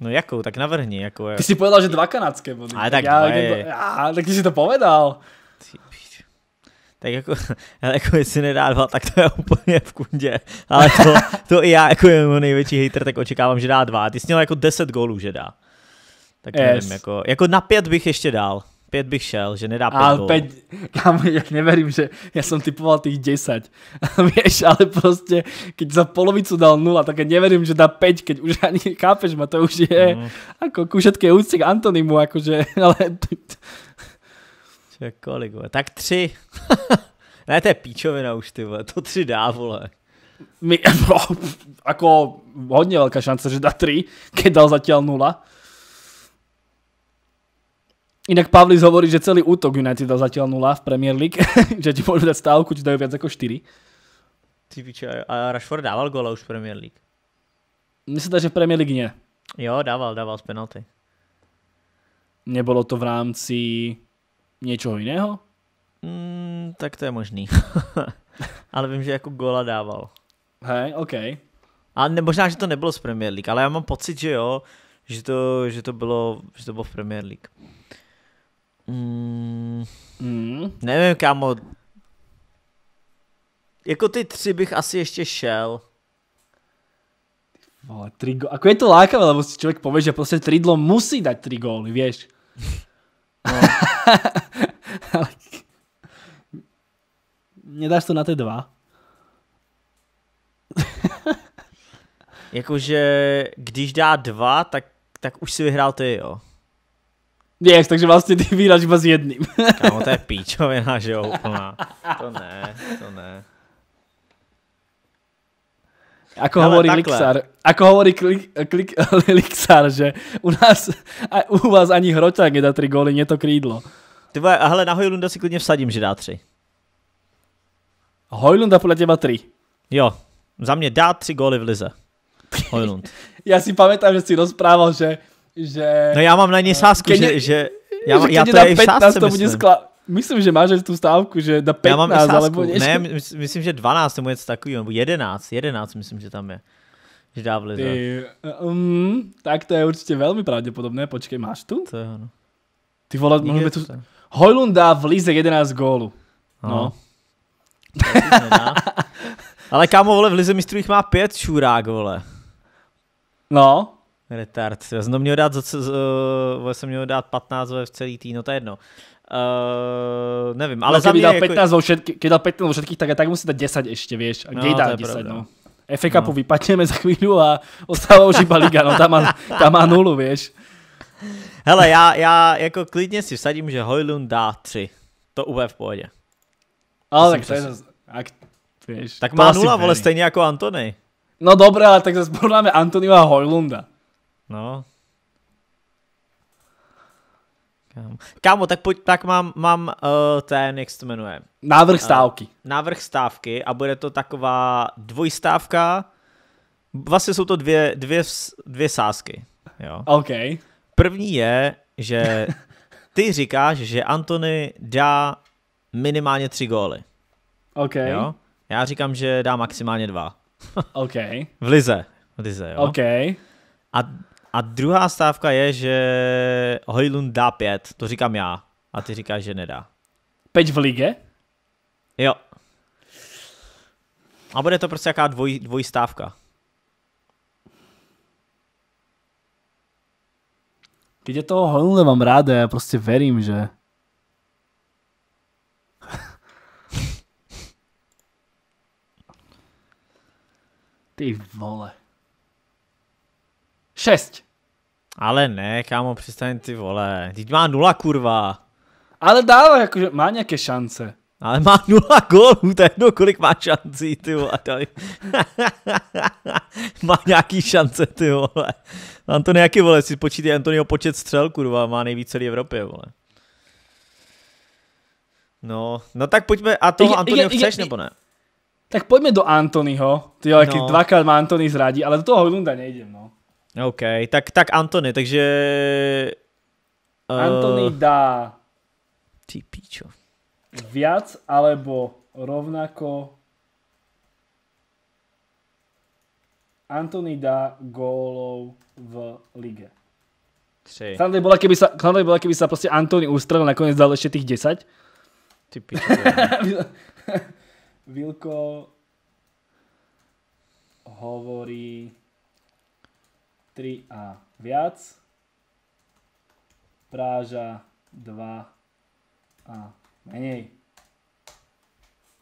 No jakou, tak navrhni, jakou. jakou. Ty si povedal, že dva kanadské body. Ale tak, tak já, dva já, tak ty si to povedal tak jako, ale [laughs] jako jestli nedá dva, tak to je úplně v kundě. Ale to, to i já jako jeho největší hater, tak očekávám, že dá dva. Ty jsi měl jako 10 gólů, že dá. Tak yes. nevím, jako, jako na pět bych ještě dal. Pět bych šel, že nedá pět Ale gólů. pět, kámo, já neverím, že já jsem typoval těch 10. [laughs] Víš, ale prostě, když za polovicu dal nula, tak já neverím, že dá pět, keď už ani [laughs] chápeš ma, to už je, mm. ako ku všetké úcte k Antonimu, akože, ale jak kolik, vole? Tak tři. [laughs] ne, to je píčovina už, ty vole. To tři dá, vole. My, [laughs] no, ako hodně velká šance, že dá tři, když dal zatiaľ nula. Jinak Pavlis hovorí, že celý útok United dal zatiaľ nula v Premier League, [laughs] že ti môžu dať stávku, ti dajú viac ako 4. Ty piče, a Rashford dával gola už v Premier League. Mně že v Premier League ne. Jo, dával, dával z penalty. Nebylo to v rámci něčeho jiného? Mm, tak to je možný. [laughs] ale vím, že jako gola dával. Hej, OK. A ne, možná, že to nebylo z Premier League, ale já mám pocit, že jo, že to, že to, bylo, že to bylo v Premier League. Mm, mm. Nevím, kámo. Jako ty tři bych asi ještě šel. Vole, tri go- Ako je to lákavé, lebo si člověk povie, že prostě tridlo musí dát tri góly, víš? [laughs] Nedáš no. [laughs] to na ty dva? [laughs] Jakože, když dá dva, tak, tak už si vyhrál ty, jo. Yes, takže vlastně ty vyhráš iba s jedným. Kámo, to je píčovina, že jo, úplná. To ne, to ne. Ako Hele, hovorí takhle. Lixar, ako hovorí klik, klik, [laughs] Lixar, že u nás, a u vás ani hroťák nedá tri góly, nie to krídlo. Ty vole, a hele, na Hojlunda si klidně vsadím, že dá tři. Hojlunda podle těba tři. Jo, za mě dá tři góly v lize. Hojlund. [laughs] já si pamätám, že si rozprával, že... že no já mám na něj sásku, že, že... Já, že já to je 15, to bude skla myslím, že máš tu stávku, že na 15 Já mám stávku. alebo něco. Ne, myslím, že 12 nebo něco takového, nebo 11, 11 myslím, že tam je. Že dá Ty, um, tak to je určitě velmi pravděpodobné, počkej, máš tu? To je ono. Ty vole, mohli by tu... To... Hojlund dá v Lize 11 gólů. No. no. [laughs] Ale kámo, vole, v Lize mistrů má 5 šurák, vole. No. Retard. Já jsem měl dát, za, uh, jsem měl dát 15 v celý tý, no to je jedno. Uh, nevím, ale no, za mě... Dal 15 jako... všetky, keď dal 15 vo všetkých, tak tak musí dát 10 ještě víš, A kde no, dá 10, pravda. no. FA Cupu no. vypadneme za chvíľu a ostává už iba liga, no tam má, tam má nulu, víš. Hele, já, já jako klidně si vsadím, že Hojlund dá 3. To úplně v pohodě. Ale tak to je... Ak, tak má nula, vole, stejně jako Antony. No dobré, ale tak zase porovnáme Antonio a Hojlunda. No, Kámo, tak pojď, tak mám, mám uh, ten, jak se to jmenuje? Návrh eh, stávky. Uh, návrh stávky a bude to taková dvojstávka. Vlastně jsou to dvě, dvě, dvě sázky. Jo. OK. První je, že [laughs] ty říkáš, že Antony dá minimálně tři góly. OK. Jo? Já říkám, že dá maximálně dva. OK. [laughs] v lize. V lize, jo. OK. A a druhá stávka je, že Hojlund dá pět, to říkám já. A ty říkáš, že nedá. Peť v lige? Jo. A bude to prostě jaká dvoj, dvojstávka. Keď je toho Hojlunda mám ráda, já prostě verím, že... [laughs] Ty vole. 6. Ale ne, kámo, přestaň ty vole. Teď má nula, kurva. Ale dává, jakože má nějaké šance. Ale má nula gólů, to je kolik má šancí, ty vole. [laughs] má nějaký šance, ty vole. Antony, jaký vole, si počítej Antonio počet střel, kurva, má nejvíc celé Evropě, vole. No, no tak pojďme, a toho Antonio chceš, nebo ne? Tak pojďme do Antonyho, ty jo, no. dvakrát má Antony zradí, ale do toho Hojlunda nejdem, no. OK, tak, tak Antony, takže... Uh, eh, Antony dá... Ty pičo. Viac alebo rovnako... Antony dá gólov v lige. Tři. Sranda bola, keby sa, sranda bola, keby sa prostě Antony ustrelil, nakoniec dal ešte tých 10. Ty pičo. [laughs] Vilko hovorí 3 a viac. Práža 2 a menej.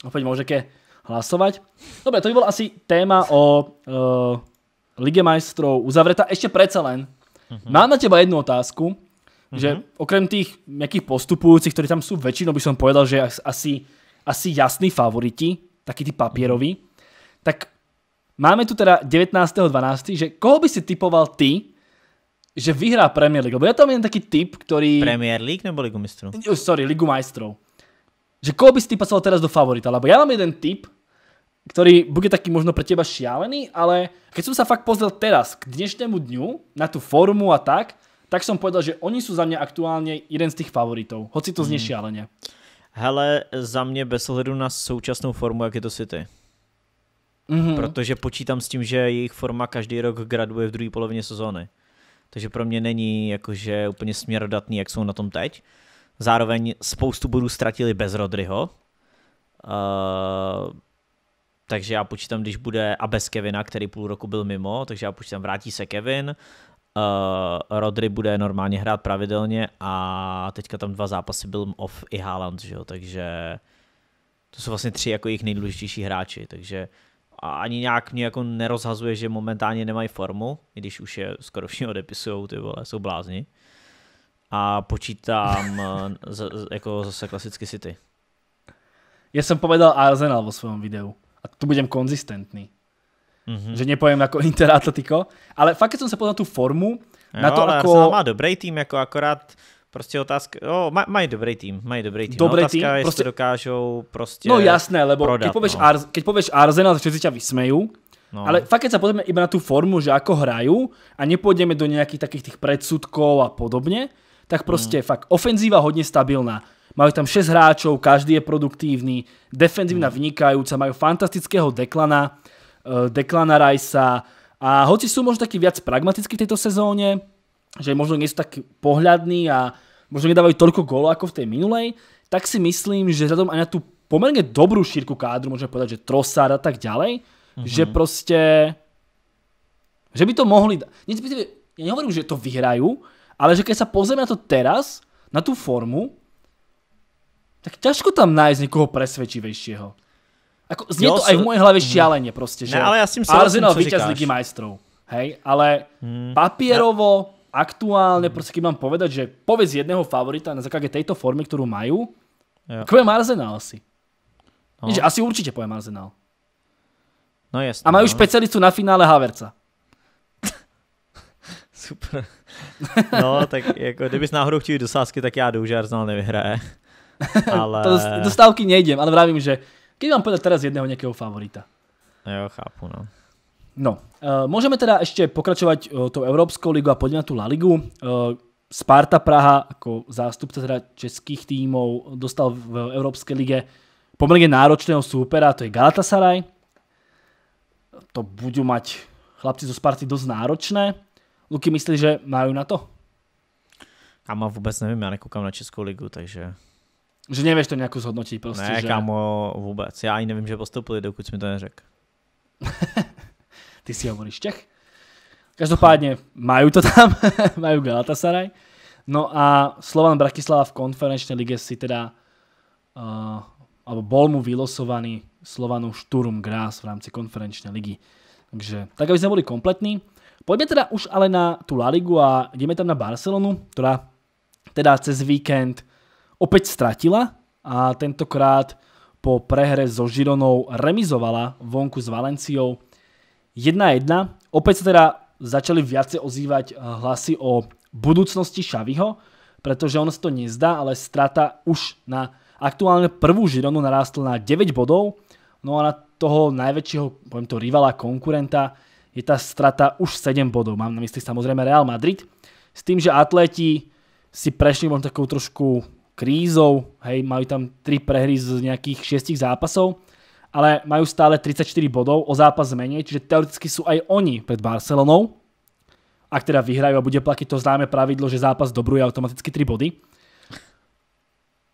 Opäť môžete hlasovať. Dobre, to by bol asi téma o uh, Lige majstrov uzavretá. Ešte predsa len. Uh-huh. Mám na teba jednu otázku, uh-huh. že mhm. okrem tých nejakých postupujúcich, ktorí tam sú väčšinou, by som povedal, že asi, asi jasní favoriti, takí tí papieroví, tak Máme tu teda 19.12., že koho by si typoval ty, že vyhrá Premier League? Lebo já tam jen taký typ, který Premier League nebo Ligu mistrov? Sorry, Ligu majstrov. Že koho by si typoval teraz do favorita? Lebo ja mám jeden typ, ktorý bude taky možno pro teba šialený, ale keď jsem se fakt pozrel teraz k dnešnému dňu na tu formu a tak, tak jsem povedal, že oni jsou za mě aktuálně jeden z těch favoritů, Hoci to znie hmm. šialeně. Hele, za mě bez ohledu na současnou formu, jak je to City mm-hmm. protože počítám s tím, že jejich forma každý rok graduje v druhé polovině sezóny. Takže pro mě není jakože úplně směrodatný, jak jsou na tom teď. Zároveň spoustu bodů ztratili bez Rodryho. Uh, eh, takže já počítám, když bude a bez Kevina, který půl roku byl mimo, takže já počítám, vrátí se Kevin, uh, eh, Rodry bude normálně hrát pravidelně a teďka tam dva zápasy byl off i Haaland, že jo? takže to jsou vlastně tři jako jejich nejdůležitější hráči, takže uh, a ani nějak mě jako nerozhazuje, že momentálně nemají formu, když už je skoro všichni odepisujou, ty vole, jsou blázni. A počítám eh, z, jako zase klasicky City. Ja som povedal Arsenal vo svém videu. A tu budem konzistentný. Mm-hmm. Že nepoviem jako [laughs] Inter Atletico. Ale fakt, jsem se sa pozrel tú formu, jo, na to ale ako... Arsenal má dobrý tým, jako akorát Prostě otázka, jo, maj, mají dobrý tým, mají dobrý tým. Dobrý no, otázka, tým, prostě... dokážou prostě No jasné, lebo prodat, keď povieš, no. Ar, keď povieš Arsenal, všetci ťa vysmejú, No. Ale fakt, keď sa pozrieme iba na tú formu, že ako hrajú a nepôjdeme do nejakých takých tých predsudkov a podobne, tak prostě mm. fakt ofenzíva hodne stabilná. Majú tam 6 hráčov, každý je produktívny, defenzívna mm. vynikajúca, majú fantastického Deklana, eh, Deklana Rajsa a hoci sú možno takí viac pragmatický v tejto sezóne, že možno nie sú tak pohľadní a možno nedávajú toľko gólov ako v tej minulej, tak si myslím, že vzhľadom aj na tú pomerne dobrú šírku kádru, môžeme povedať, že Trossard a tak ďalej, mhm. že proste že by to mohli... Ja nehovorím, že to vyhrajú, ale že keď sa pozrieme na to teraz, na tú formu, tak ťažko tam nájsť niekoho presvedčivejšieho. Ako, znie jo, to aj v mojej hlave mhm. šialene proste, že ale ja s tým Arsenal víťaz Ligy majstrov. Hej, ale hmm. papierovo, aktuálne, mhm. proste keď mám povedať, že povedz jedného favorita na základe tejto formy, ktorú majú, jo. poviem Arsenal asi. No. Že asi určite poviem Arsenal. No jasne. A majú no. špecialistu na finále Haverca. [laughs] Super. No, tak jako, kdybys náhodou chtěl do sásky, tak já jdu, že Arsenal nevyhraje. [laughs] Ale... do, do stávky nejdem, ale vravím, že keď vám povedať teraz jedného nejakého favorita. No, jo, chápu, no. No, eh, můžeme teda ešte pokračovať eh, tou Evropskou ligu a poďme na tú La Ligu. Eh, Sparta Praha jako zástupce teda českých týmů dostal v Evropské lige pomerne náročného supera, to je Galatasaray. To budou mať chlapci zo Sparty dosť náročné. Luky, myslí, že mají na to? A má vůbec nevím, já nekoukám na Českou ligu, takže... Že nevíš to nějak zhodnotit prostě, Ne, že... kámo, vůbec. Já ani nevím, že postupili, dokud jsi mi to neřekl. [laughs] ty si hovoríš Čech. Každopádně majú to tam, [laughs] majú Galatasaray. No a Slovan Bratislava v konferenční lige si teda uh, alebo bol mu vylosovaný Slovanu Šturum Grás v rámci konferenční ligy. Takže tak, aby sme boli kompletní. Pojďme teda už ale na tu La Ligu a jdeme tam na Barcelonu, která teda cez víkend opět stratila a tentokrát po prehre so Žironou remizovala vonku s Valenciou 1-1. Opäť sa teda začali viacej ozývať eh, hlasy o budúcnosti Šaviho, pretože ono sa to nezdá, ale strata už na aktuálne prvú Žironu narástla na 9 bodov, no a na toho najväčšieho, poviem to, rivala, konkurenta je tá strata už 7 bodov. Mám na mysli samozrejme Real Madrid, s tým, že atleti si prešli možno takou trošku krízou, hej, majú tam 3 prehry z nejakých 6 zápasov, ale majú stále 34 bodov o zápas menej, čiže teoreticky sú aj oni pred Barcelonou. Ak teda vyhrajú a bude platiť to známe pravidlo, že zápas je automaticky 3 body.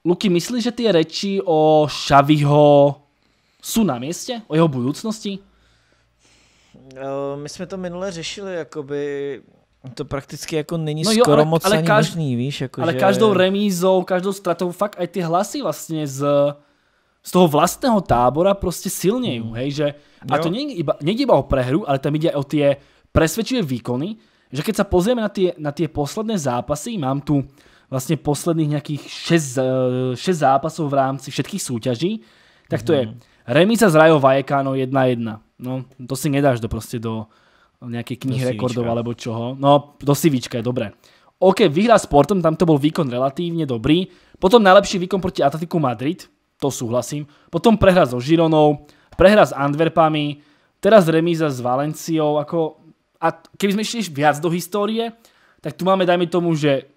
Luky, myslíš, že tie reči o Šaviho sú na mieste? O jeho budúcnosti? No, my jsme to minule řešili, jakoby to prakticky jako není no jo, skoro ale, moc ale ani každ- možný, víš? Jako ale že... každou remízou, každou stratou fakt aj ty hlasy vlastně z z toho vlastného tábora prostě silnejú, hmm. hej, že a to nie iba, nie iba o prehru, ale tam ide o tie presvedčivé výkony, že keď sa pozrieme na ty na tie posledné zápasy, mám tu vlastně posledných nejakých 6, 6 zápasů v rámci všetkých súťaží, tak to mm. je hmm. remíza z Rajo Vajekáno 1-1. No, to si nedáš do prostě do nějaké knihy do rekordov alebo čoho. No, do Sivička je dobré. OK, vyhrá sportem, tam to byl výkon relativně dobrý. Potom nejlepší výkon proti Atletiku Madrid, to súhlasím. Potom prehra so Žironou, prehra s Antwerpami, teraz remíza s Valenciou, ako... A keby sme išli viac do histórie, tak tu máme, dajme tomu, že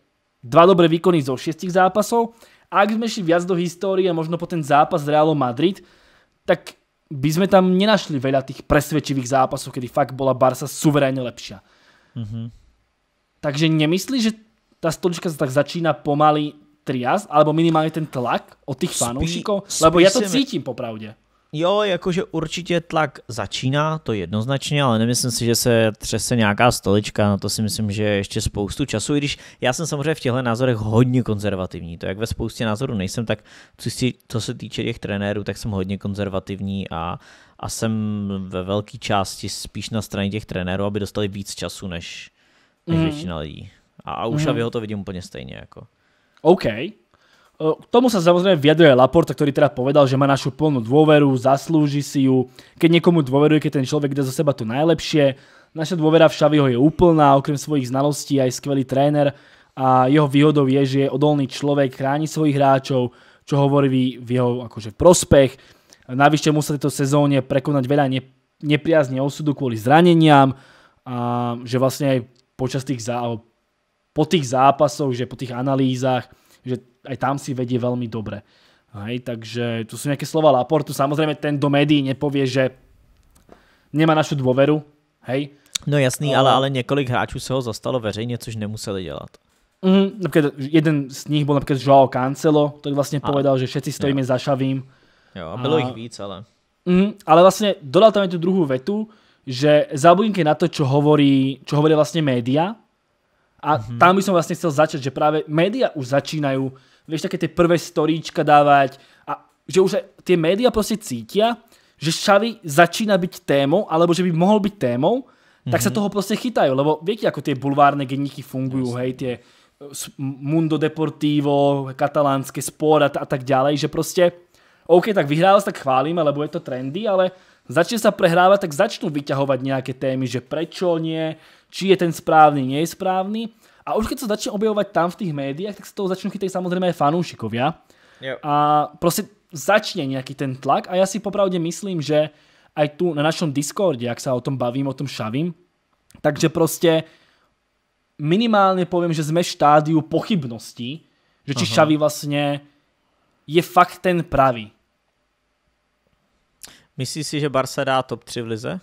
dva dobré výkony zo šiestich zápasov. A ak sme išli viac do histórie, možno po ten zápas s Realom Madrid, tak by sme tam nenašli veľa tých presvedčivých zápasov, kedy fakt bola Barsa suverénne lepšia. Mm -hmm. Takže nemyslíš, že ta stolička se tak začína pomaly trias, alebo minimálně ten tlak od těch fanoušků. lebo já to cítím popravdě. Jo, jakože určitě tlak začíná, to jednoznačně, ale nemyslím si, že se třese nějaká stolička, na no to si myslím, že ještě spoustu času, i když já jsem samozřejmě v těchto názorech hodně konzervativní, to jak ve spoustě názorů nejsem, tak co, si, co se týče těch trenérů, tak jsem hodně konzervativní a, a jsem ve velké části spíš na straně těch trenérů, aby dostali víc času než, než mm. většina lidí. A, a už mm. a to vidím úplně stejně. Jako. OK. E, k tomu sa samozrejme vyjadruje Laporta, ktorý teda povedal, že má našu plnú dôveru, zaslúži si ju. Keď niekomu dôveruje, keď ten človek dá za seba to najlepšie. Naša dôvera v Šaviho je úplná, okrem svojich znalostí aj skvelý tréner a jeho výhodou je, že je odolný človek, chráni svojich hráčov, čo hovorí v jeho akože, prospech. Navyše musel tejto sezóne prekonať veľa ne nepriazne osudu kvôli zraneniam, a že vlastne aj počas tých zá po tých zápasoch, že po tých analýzách, že aj tam si vedie veľmi dobre. Hej, takže tu sú nejaké slova Laportu. Samozrejme, ten do médií nepovie, že nemá našu dôveru. Hej. No jasný, ale, ale několik hráčů se ho zastalo veřejně, což nemuseli dělat. Mm, například jeden z nich byl například Joao Cancelo, který vlastně a. povedal, že všetci stojíme jo. za Šavím. Jo, a bylo a... jich víc, ale... Mm, ale vlastně dodal tam tu druhou vetu, že zabudnite na to, čo hovorí, čo hovorí vlastně média, a mm-hmm. tam by som vlastne chcel začať, že práve média už začínajú, vieš, také tie prvé storíčka dávať a že už tie média proste cítia, že Xavi začína byť témou, alebo že by mohol byť témou, mm-hmm. tak sa mhm. toho proste chytajú, lebo viete, ako tie bulvárne denníky fungujú, Jasne. hej, tie e, Mundo Deportivo, katalánske spor a, a tak ďalej, že proste OK, tak vyhrál, tak chválime, lebo je to trendy, ale začne sa prehrávať, tak začnú vyťahovať nejaké témy, že prečo nie, či je ten správny, nie je správny. A už keď sa začne objavovať tam v tých médiách, tak sa toho začnú chytať samozrejme aj fanúšikovia. Yep. A proste začne nejaký ten tlak a ja si popravde myslím, že aj tu na našom Discorde, ak sa o tom bavím, o tom šavím, takže proste minimálne poviem, že sme v štádiu pochybnosti, že či Aha. Mhm. šavi vlastne je fakt ten pravý. Myslíš si, že Barca dá top 3 v lize?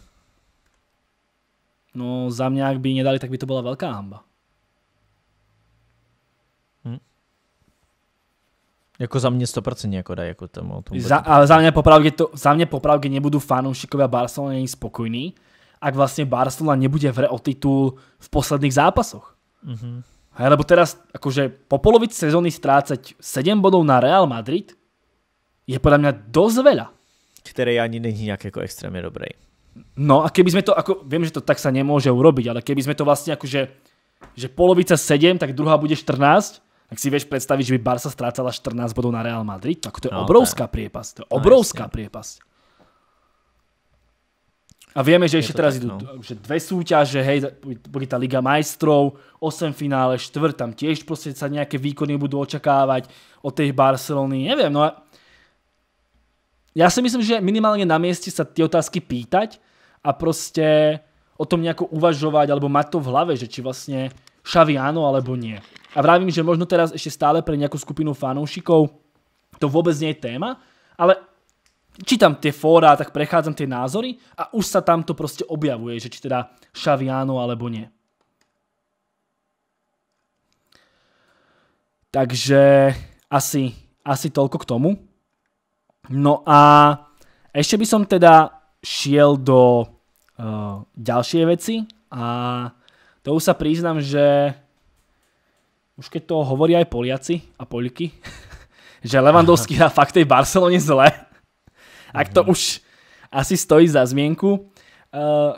No za mě, jak by ji nedali, tak by to byla velká hamba. Hm. Jako za mě 100% jako dají jako tomu. tomu za, ale za mě popravdě, to, za mě popravdě nebudú fanúšikovia Barcelona není spokojní, ak vlastně Barcelona nebude v o titul v posledních zápasoch. Mm -hmm. Hej, lebo teraz, akože po polovici sezóny strácať 7 bodov na Real Madrid je podľa mňa dosť veľa. Který ani není nějak jako extrémně dobrý. No a keby sme to, ako, viem, že to tak sa nemôže urobiť, ale keby sme to vlastne akože, že polovica 7, tak druhá bude 14, tak si vieš predstaviť, že by Barca strácala 14 bodov na Real Madrid, tak to je no, obrovská tak. priepasť. To je obrovská no, priepasť. A vieme, že ešte teraz tak, idú no. že dve súťaže, hej, bude tá Liga majstrov, 8 finále, štvrt, tam tiež proste sa nejaké výkony budú očakávať od tej Barcelony, neviem, no a já si myslím, že minimálně na mieste sa ty otázky pýtať a prostě o tom nejako uvažovat, alebo mať to v hlave, že či vlastne Xavi áno alebo nie. A vravím, že možno teraz ešte stále pre nejakú skupinu fanoušikov to vůbec nie je téma, ale čítam tie fóra, tak prechádzam tie názory a už sa tam to prostě objavuje, že či teda Xavi áno alebo nie. Takže asi, asi toľko k tomu. No a ešte by som teda šiel do uh, eh, ďalšie veci a to už sa priznam, že už keď to hovoria aj Poliaci a Poliky, [laughs] že Levandovský hrá fakt tej Barcelone zle, [laughs] ak to mhm. už asi stojí za zmienku. Uh, eh,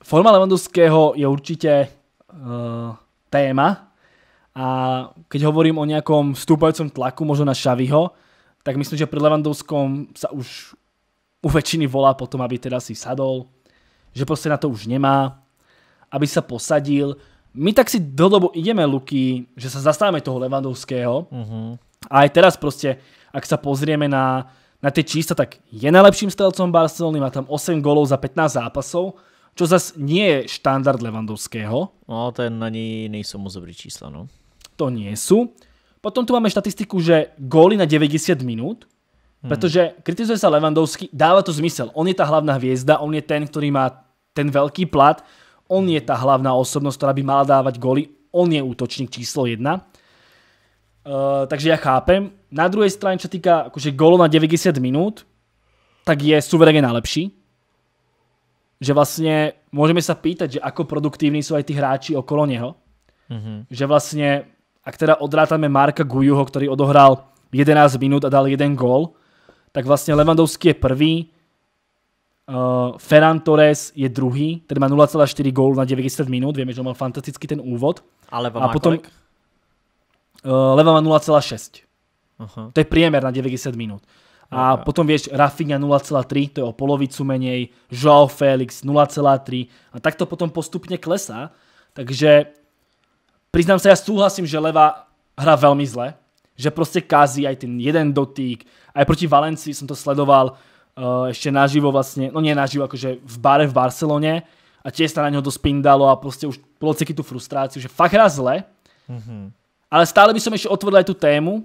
forma Levandovského je určite uh, téma a keď hovorím o nejakom stúpajúcom tlaku možno na Šaviho, tak myslím, že pri Levandovskom sa už u väčšiny volá po tom, aby teda si sadol, že proste na to už nemá, aby sa posadil. My tak si dlhodobo ideme, Luky, že sa zastávame toho Levandovského. Mhm. A aj teraz proste, ak sa pozrieme na, na tie čísla, tak je najlepším strelcom Barcelony, má tam 8 golov za 15 zápasov, čo zas nie je štandard Levandovského. No, ten na ní nejsou moc dobrý čísla, no. To nie sú. Potom tu máme štatistiku, že góly na 90 minút, hmm. Pretože kritizuje sa Levandovský, dáva to zmysel. On je tá hlavná hviezda, on je ten, ktorý má ten veľký plat, on je tá hlavná osobnosť, ktorá by mala dávať goly, on je útočník číslo 1. Eh, takže ja chápem. Na druhej strane, čo týka akože golov na 90 minút, tak je suverene najlepší. Že vlastne môžeme sa pýtať, že ako produktívni sú aj tí hráči okolo neho. Mhm. Že vlastne ak teda odrátame Marka Gujuho, ktorý odohral 11 minút a dal jeden gól, tak vlastne Lewandowski je prvý, Uh, eh, Ferran Torres je druhý, ten má 0,4 gólu na 90 minút, vieme, že on mal fantastický ten úvod. A Leva a má potom, kolik? Eh, Leva má 0,6. To je priemer na 90 minút. A potom vieš, Rafinha 0,3, to je o polovicu menej, João Félix 0,3 a takto potom postupne klesá. Takže Priznám sa, ja súhlasím, že Leva hra veľmi zle, že proste kazí aj ten jeden dotýk, aj proti Valencii som to sledoval uh, eh, ešte naživo vlastne, no nie naživo, akože v bare v Barcelone a tiež sa na neho dosť pindalo a proste už bolo cítiť tú frustráciu, že fakt hra zle, mhm. ale stále by som ešte otvoril aj tú tému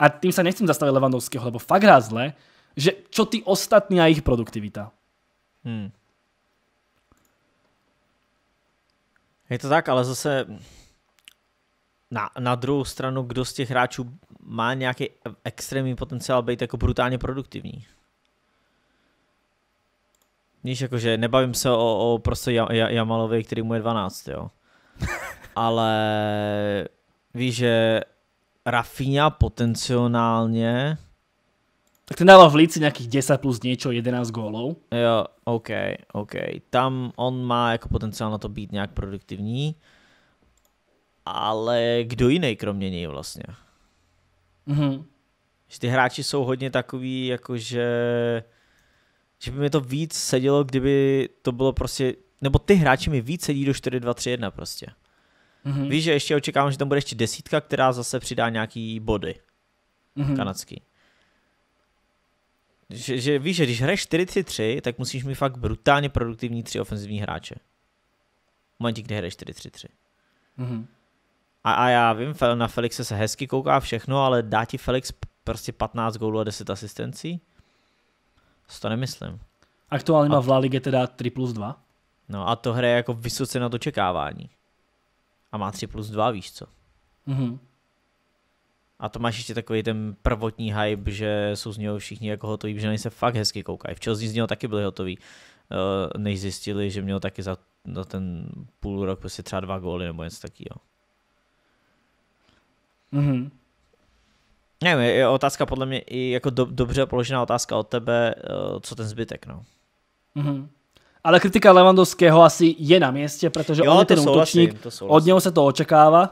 a tým sa nechcem zastaviť Levandovského, lebo fakt hra zle, že čo tí ostatní a ich produktivita. Hmm. Je to tak, ale zase na, na druhou stranu, kdo z těch hráčů má nějaký extrémní potenciál být jako brutálně produktivní? Víš, jakože nebavím se o, o prostě ja, ja, Jamalovi, který mu je 12, jo. [laughs] Ale víš, že Rafinha potenciálně... Tak ten dával v Líci nějakých 10 plus něco, 11 gólov. Jo, OK, OK. Tam on má jako potenciál na to být nějak produktivní ale kdo jiný kromě něj vlastně? mm Že ty hráči jsou hodně takový, jakože že by mi to víc sedělo, kdyby to bylo prostě, nebo ty hráči mi víc sedí do 4-2-3-1 prostě. Mm-hmm. Víš, že ještě očekávám, že tam bude ještě desítka, která zase přidá nějaký body mm-hmm. kanadský. Že, že víš, že když hraješ 4-3-3, tak musíš mít fakt brutálně produktivní tři ofenzivní hráče. V momentě, kdy hraješ 4-3-3. Mm-hmm. A, a já vím, na Felixe se hezky kouká všechno, ale dá ti Felix prostě 15 gólů a 10 asistencí? To nemyslím. Aktuálně má v La teda 3 plus 2. No a to hraje jako vysoce na to čekávání. A má 3 plus 2, víš co? Mhm. A to máš ještě takový ten prvotní hype, že jsou z něho všichni jako hotoví, že na se fakt hezky koukají. Včera z něho taky byli hotoví, eh, než zjistili, že měl taky za, za ten půl rok prostě třeba dva góly nebo něco takového. Mm-hmm. Nevím, je otázka podle mě i jako do, dobře položená otázka od tebe, eh, co ten zbytek, no. Mm-hmm. Ale kritika Levandovského asi je na místě protože jo, on je ten souhlasím, útočník, souhlasím. od něho se to očekává.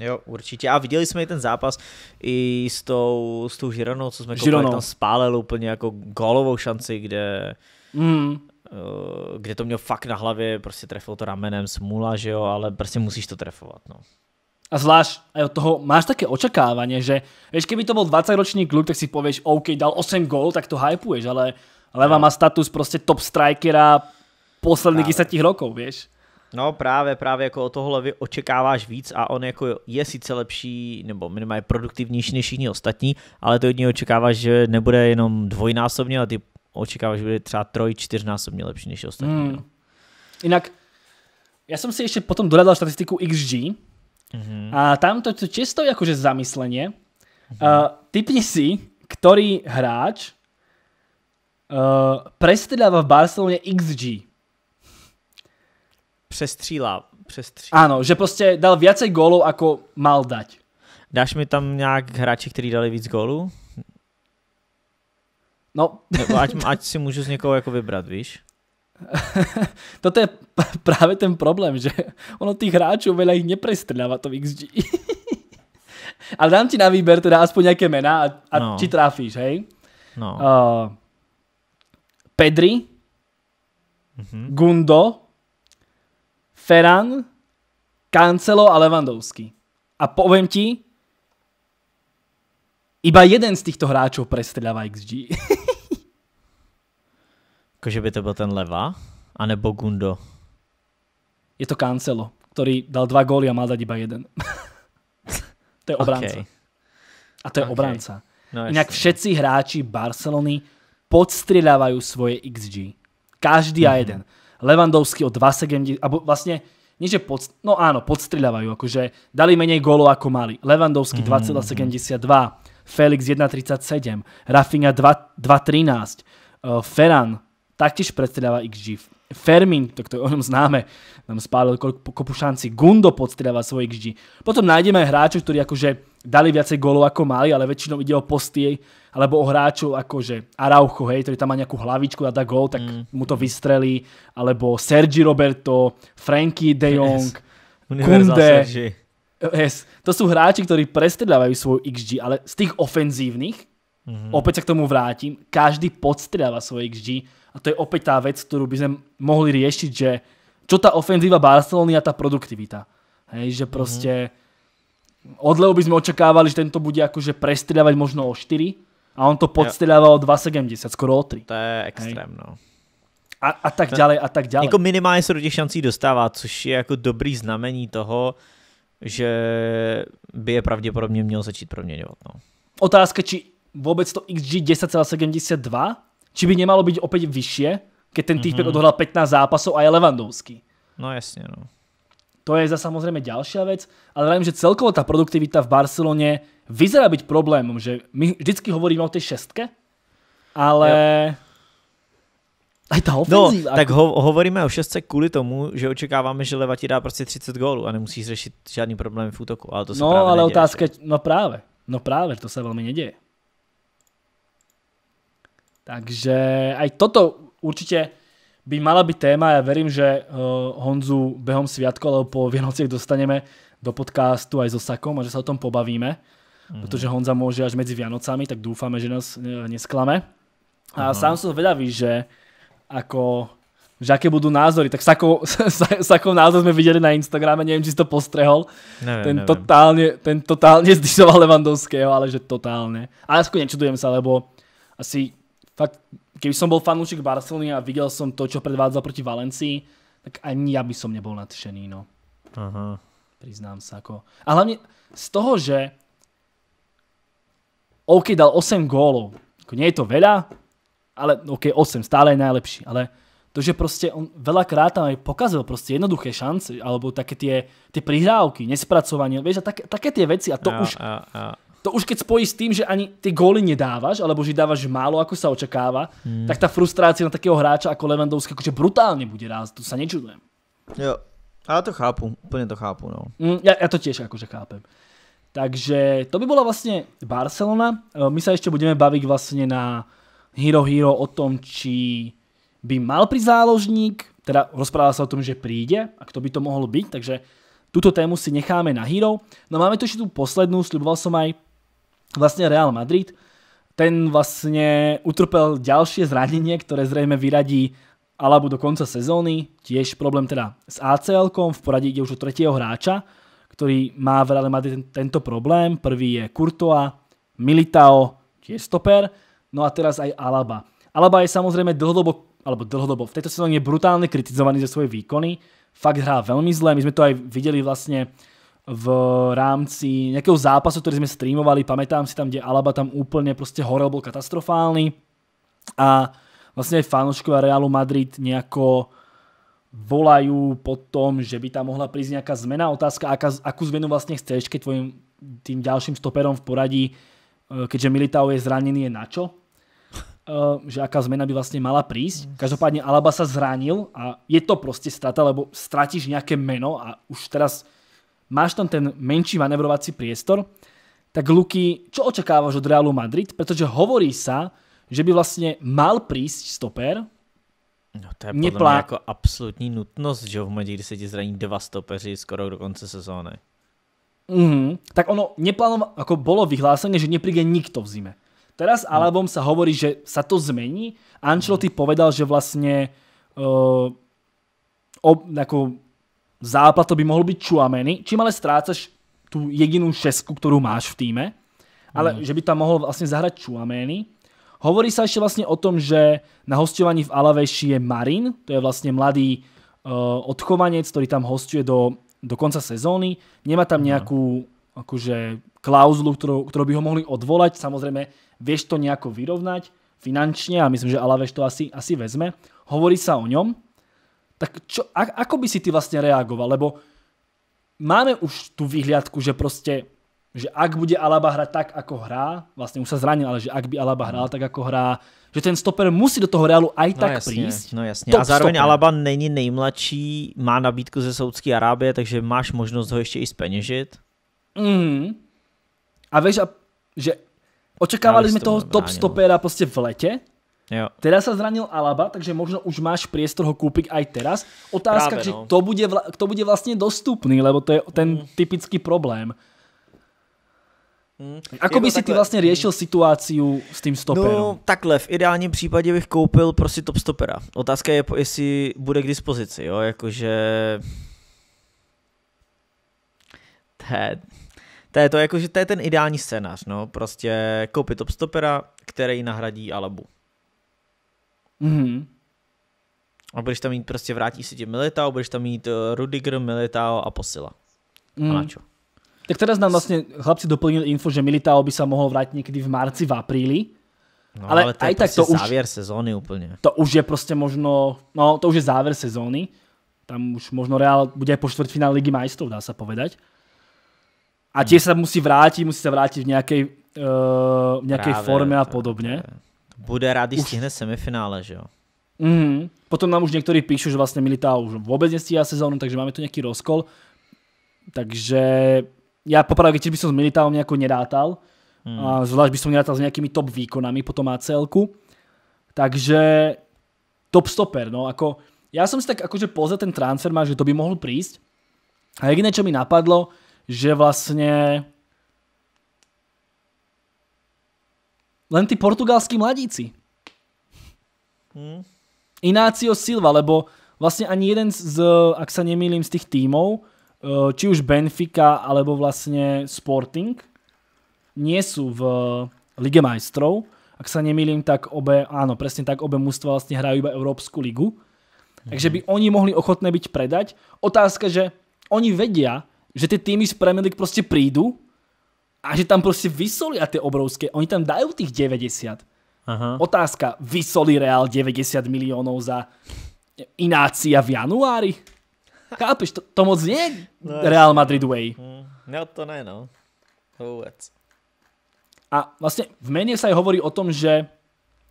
Jo, určitě. A viděli jsme i ten zápas i s tou, s tou Žironou, co jsme koukali, tam spálil úplně jako gólovou šanci, kde mm kde to měl fakt na hlavě, prostě trefil to ramenem, smula že jo, ale prostě musíš to trefovat, no. A zvlášť aj od toho máš také očakávanie, že vieš, keby to bol 20-ročný kluk, tak si povieš, OK, dal 8 gól, tak to hypuješ, ale Leva má status prostě top strikera posledních 10 rokov, vieš. No právě, právě jako od toho Levy očekáváš víc a on jako je sice lepší nebo minimálně produktivnější než všichni ostatní, ale to od něj očekáváš, že nebude jenom dvojnásobně, ale ty očekáváš, že bude třeba troj, čtyřnásobně lepší než ostatní. Hmm. No. Jinak, já jsem si ještě potom dodal statistiku XG, Mm-hmm. A tam to čisto akože zamyslenie. Mm-hmm. Uh, typni si, ktorý hráč uh, e, prestredáva v Barcelone XG. Přestřílá. přestřílá. ano, že prostě dal viacej gólov, ako mal dať. Dáš mi tam nějak hráči, kteří dali víc gólů? No. ať, ať si můžu z někoho jako vybrat, víš? [laughs] Toto je právě ten problém, že [laughs] ono těch hráčů veľa ich neprestrdáva to XG. [laughs] Ale dám ti na výber teda aspoň nějaké jména a, a no. či trafíš, hej? No. Uh, Pedri, mm-hmm. Gundo, Ferran, Cancelo a Lewandowski. A povím ti, iba jeden z těchto hráčů prestreláva XG. Jakože by to byl ten Leva? A nebo Gundo? Je to Cancelo, který dal dva góly a má dát iba jeden. [laughs] to je obránce, Okay. A to je okay. obránca. No Inak všetci hráči Barcelony podstridávajú svoje XG. Každý mm -hmm. a mhm. jeden. Levandovský o 2,70, alebo vlastne, nie že pod, no áno, podstridávajú, akože dali menej gólov ako mali. Lewandowski mm -hmm. 2,72, Felix 1,37, Rafinha 2,13, uh, eh, Ferran taktiež predstrieľava XG živ. Fermin, to o ňom známe, nám spálil kopu šanci. Gundo podstrieľava svoj XG. Potom nájdeme aj hráčov, ktorí akože dali viacej gólov ako mali, ale väčšinou ide o postie alebo o hráčov akože Araucho, hej, ktorý tam má nejakú hlavičku a dá gól, tak mm. mu to vystrelí. Alebo Sergi Roberto, Frankie de Jong, yes. Kunde. Yes. To sú hráči, ktorí prestredávajú svoj XG, ale z tých ofenzívnych, mm-hmm. opäť sa k tomu vrátim, každý podstredáva svoj XG a to je opäť tá vec, ktorú by sme mohli riešiť, že čo tá ofenzíva Barcelony a tá produktivita. Hej, že proste mm-hmm. od Leo by sme očakávali, že tento bude akože prestrieľavať možno o 4 a on to podstrieľava o 2,70, skoro o 3. To je extrém, no. A, a tak to, a tak dále. Jako minimálně se do těch šancí dostává, což je jako dobrý znamení toho, že by je pravděpodobně měl začít proměňovat. No. Otázka, či vůbec to XG 10,72 či by nemalo byť opäť vyššie, keď ten týpek mm-hmm. odohral 15 zápasov a je Levandovský. No jasne, no. To je za samozrejme ďalšia vec, ale vravím, že celkovo tá produktivita v Barcelone vyzerá byť problémom, že my vždycky hovoríme o tej šestke, ale... Jo. Aj [laughs] ta no, ofenzíva. No, tak ho, hovoríme o šestce kvůli tomu, že očekáváme, že Leva ti dá prostě 30 gólů a nemusíš řešit žádný problém v útoku. Ale to se no, právě ale neděje, otázka, že? no právě, no právě, to se velmi neděje. Takže aj toto určite by mala byť téma. Ja verím, že eh, Honzu behom sviatko, alebo po Vianociach dostaneme do podcastu aj so Sakom a že sa o tom pobavíme. Mm. Protože Honza môže až medzi Vianocami, tak dúfame, že nás eh, nesklame. A Aha. sám som vedavý, že ako že aké budú názory. Tak Sako, [laughs] Sakov názor sme videli na Instagrame, neviem, či si to postrehol. ten, neviem. Totálne, ten totálne [laughs] zdisoval Levandovského, ale že totálne. Ale skôr nečudujem sa, lebo asi fakt, keby som bol fanúšik Barcelony a videl som to, čo predvádzal proti Valencii, tak ani ja by som nebol nadšený, no. Aha. Priznám sa, ako... A hlavne z toho, že OK dal 8 gólov, ako nie je to veľa, ale OK, 8, stále je najlepší, ale to, že proste on veľakrát tam aj pokazil proste jednoduché šance, alebo také tie, tie prihrávky, nespracovanie, vieš, a tak, také tie veci a to už to už keď spojíš s tým, že ani ty góly nedávaš, alebo že dávaš málo, ako sa očakáva, hmm. tak ta frustrácia na takého hráča ako Levandovský akože brutálne bude rást, to sa nečudujem. Jo, ale to chápu, úplně to chápu, no. Mm, ja, ja to tiež akože chápem. Takže to by bola vlastne Barcelona. E, my sa ešte budeme baviť vlastne na Hero Hero o tom, či by mal pri záložník, teda rozpráva sa o tom, že príde a kto by to mohol byť, takže tuto tému si necháme na Hero. No máme tu ešte tú poslednú, sliboval som aj Vlastně Real Madrid. Ten vlastně utrpel ďalšie zranenie, ktoré zrejme vyradí Alabu do konca sezóny. Tiež problém teda s ACL-kom, v poradí ide už o tretieho hráča, ktorý má v Real Madrid tento problém. Prvý je Courtois, Militao, tiež stoper, no a teraz aj Alaba. Alaba je samozrejme dlhodobo, alebo dlhodobo, v tejto sezóne je brutálne kritizovaný za svoje výkony. Fakt hrá veľmi zle, my sme to aj videli vlastne v rámci nějakého zápasu, který jsme streamovali, pamätám si tam, kde Alaba tam úplně prostě horel, byl katastrofální a vlastně fanouškové Realu Madrid nejako volajú po tom, že by tam mohla prísť nejaká zmena. Otázka, aká, akú zmenu vlastne chceš, keď tvojim tým ďalším stoperom v poradí, eh, keďže Militao je zranený, je na eh, že aká zmena by vlastne mala prísť. Mm. Každopádne Alaba sa zranil a je to proste strata, lebo stratíš nejaké meno a už teraz máš tam ten menší manevrovací priestor, tak Luky, čo očakávaš od Realu Madrid? Pretože hovorí sa, že by vlastne mal prísť stoper, No to je podle Neplá... mě jako absolutní nutnost, že v momentě, kdy se ti zraní dva stopeři skoro do konce sezóny. Mm -hmm. Tak ono neplánoval, jako bylo vyhlásené, že nepríde nikto v zime. Teraz mm. No. Alabom sa hovorí, že sa to zmení. Ancelotti mm. povedal, že vlastně uh, ob, jako západ to by mohl být Čuameny, čím ale ztrácaš tu jedinou šestku, kterou máš v týme, ale mm. že by tam mohl vlastně zahrať Čuameny. Hovorí se ještě vlastně o tom, že na hostování v Alaveši je Marin, to je vlastně mladý uh, odchovanec, který tam hostuje do, do konca sezóny. Nemá tam hmm. nějakou akože, klauzulu, kterou, kterou by ho mohli odvolať. Samozřejmě vieš to nějak vyrovnať finančně a myslím, že Alaveš to asi, asi vezme. Hovorí se o něm tak čo, a, ako by si ty vlastně reagoval? Lebo máme už tu vyhliadku, že prostě, že ak bude Alaba hrať tak, ako hrá, vlastne už sa zranil, ale že ak by Alaba hral tak, ako hrá, že ten stoper musí do toho reálu aj no tak jasně, prísť. No jasně. a zároveň stoper. Alaba není nejmladší, má nabídku ze Saudské Arábie, takže máš možnost ho ještě i speněžit. Mm. A víš, že očekávali jsme toho top stopera prostě v letě Jo. Teraz sa zranil Alaba, takže možno už máš priestor ho kúpiť aj teraz. Otázka, Práve, no. kto, bude vla, kto bude vlastne dostupný, lebo to je ten mm. typický problém. Hmm. Ako by si takhle... ty vlastně řešil situaci s tím stoperem? No takhle, v ideálním případě bych koupil prostě top stopera. Otázka je, jestli bude k dispozici, jo, jakože... To je, to je to, jakože to je ten ideální scénář, no, prostě koupit top stopera, který nahradí Alabu. Mm-hmm. A budeš tam mít prostě, vrátíš si tě Militao, budeš tam mít eh, Rudiger, Militao a Posila. Mm. A mm-hmm. načo? Tak teraz nám vlastně chlapci doplnili info, že Militao by sa mohol vrátit někdy v marci, v apríli. No, ale, ale to aj tak prostě to už, závěr sezóny úplně. To už je prostě možno, no to už je závěr sezóny. Tam už možno Real bude po čtvrtfinále Ligy majstrov, dá se povedať. A tie hmm. musí vrátiť, musí se vrátiť v nějaké, uh, eh, formě a podobně. Právě. Bude rád, když už... stihne semifinále, že jo? Mm-hmm. Potom nám už někteří píšu, že vlastně Militao už vůbec nestíhá sezónu, takže máme tu nějaký rozkol. Takže já popravdu, když bych som s Militaom nějakou nedátal, mm. a zvlášť bych som nedátal s nějakými top výkonami potom ACL-ku, takže top stoper, no ako, ja som si tak akože pozrel ten transfer, má, že to by mohl prísť a jediné, čo mi napadlo, že vlastně len tí portugalskí mladíci. Hmm. Inácio Silva, lebo vlastně ani jeden z, ak sa nemýlim, z tých tímov, eh, či už Benfica alebo vlastne Sporting, nie sú v eh, Lige majstrov. Ak sa nemýlim, tak obe, áno, presne tak, obe mužstva vlastne hrajú iba Európsku ligu. Takže by oni mohli ochotné byť predať. Otázka, že oni vedia, že tie týmy z Premier League prostě prídu a že tam prostě vysolia ty obrovské, oni tam dajú tých 90. Aha. Otázka, vysolí Real 90 milionů za Inácia v januári? Chápeš, to, to moc nie no, Real no. Madrid way. Hm, no to ne, no. Vôbec. A vlastně v mene sa hovorí o tom, že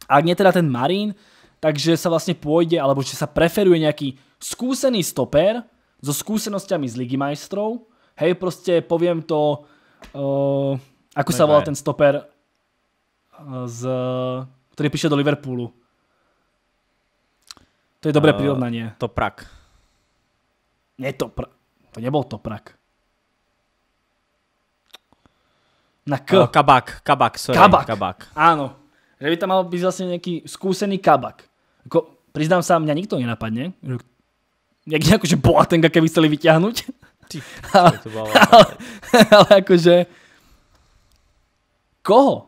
ak nie teda ten Marín, takže se vlastně půjde, alebo že se preferuje nějaký skúsený stoper so skúsenosťami z Ligy majstrov. Hej, prostě poviem to Uh, ako sa volal ten stoper, eh, z, ktorý prišiel do Liverpoolu? To je dobré uh, prirovnanie. Toprak. Nie Toprak. To nebol Toprak. Na K. Uh, kabak, kabak, sorry. Kabak. kabak. Áno. Že by tam mal byť vlastne nejaký skúsený kabak. Ako, priznám sa, mňa nikto nenapadne. Jak nejakú, [laughs] že Boatenga, keby chceli vyťahnuť. Ty, [laughs] ale, to byla ale, ale jakože, koho?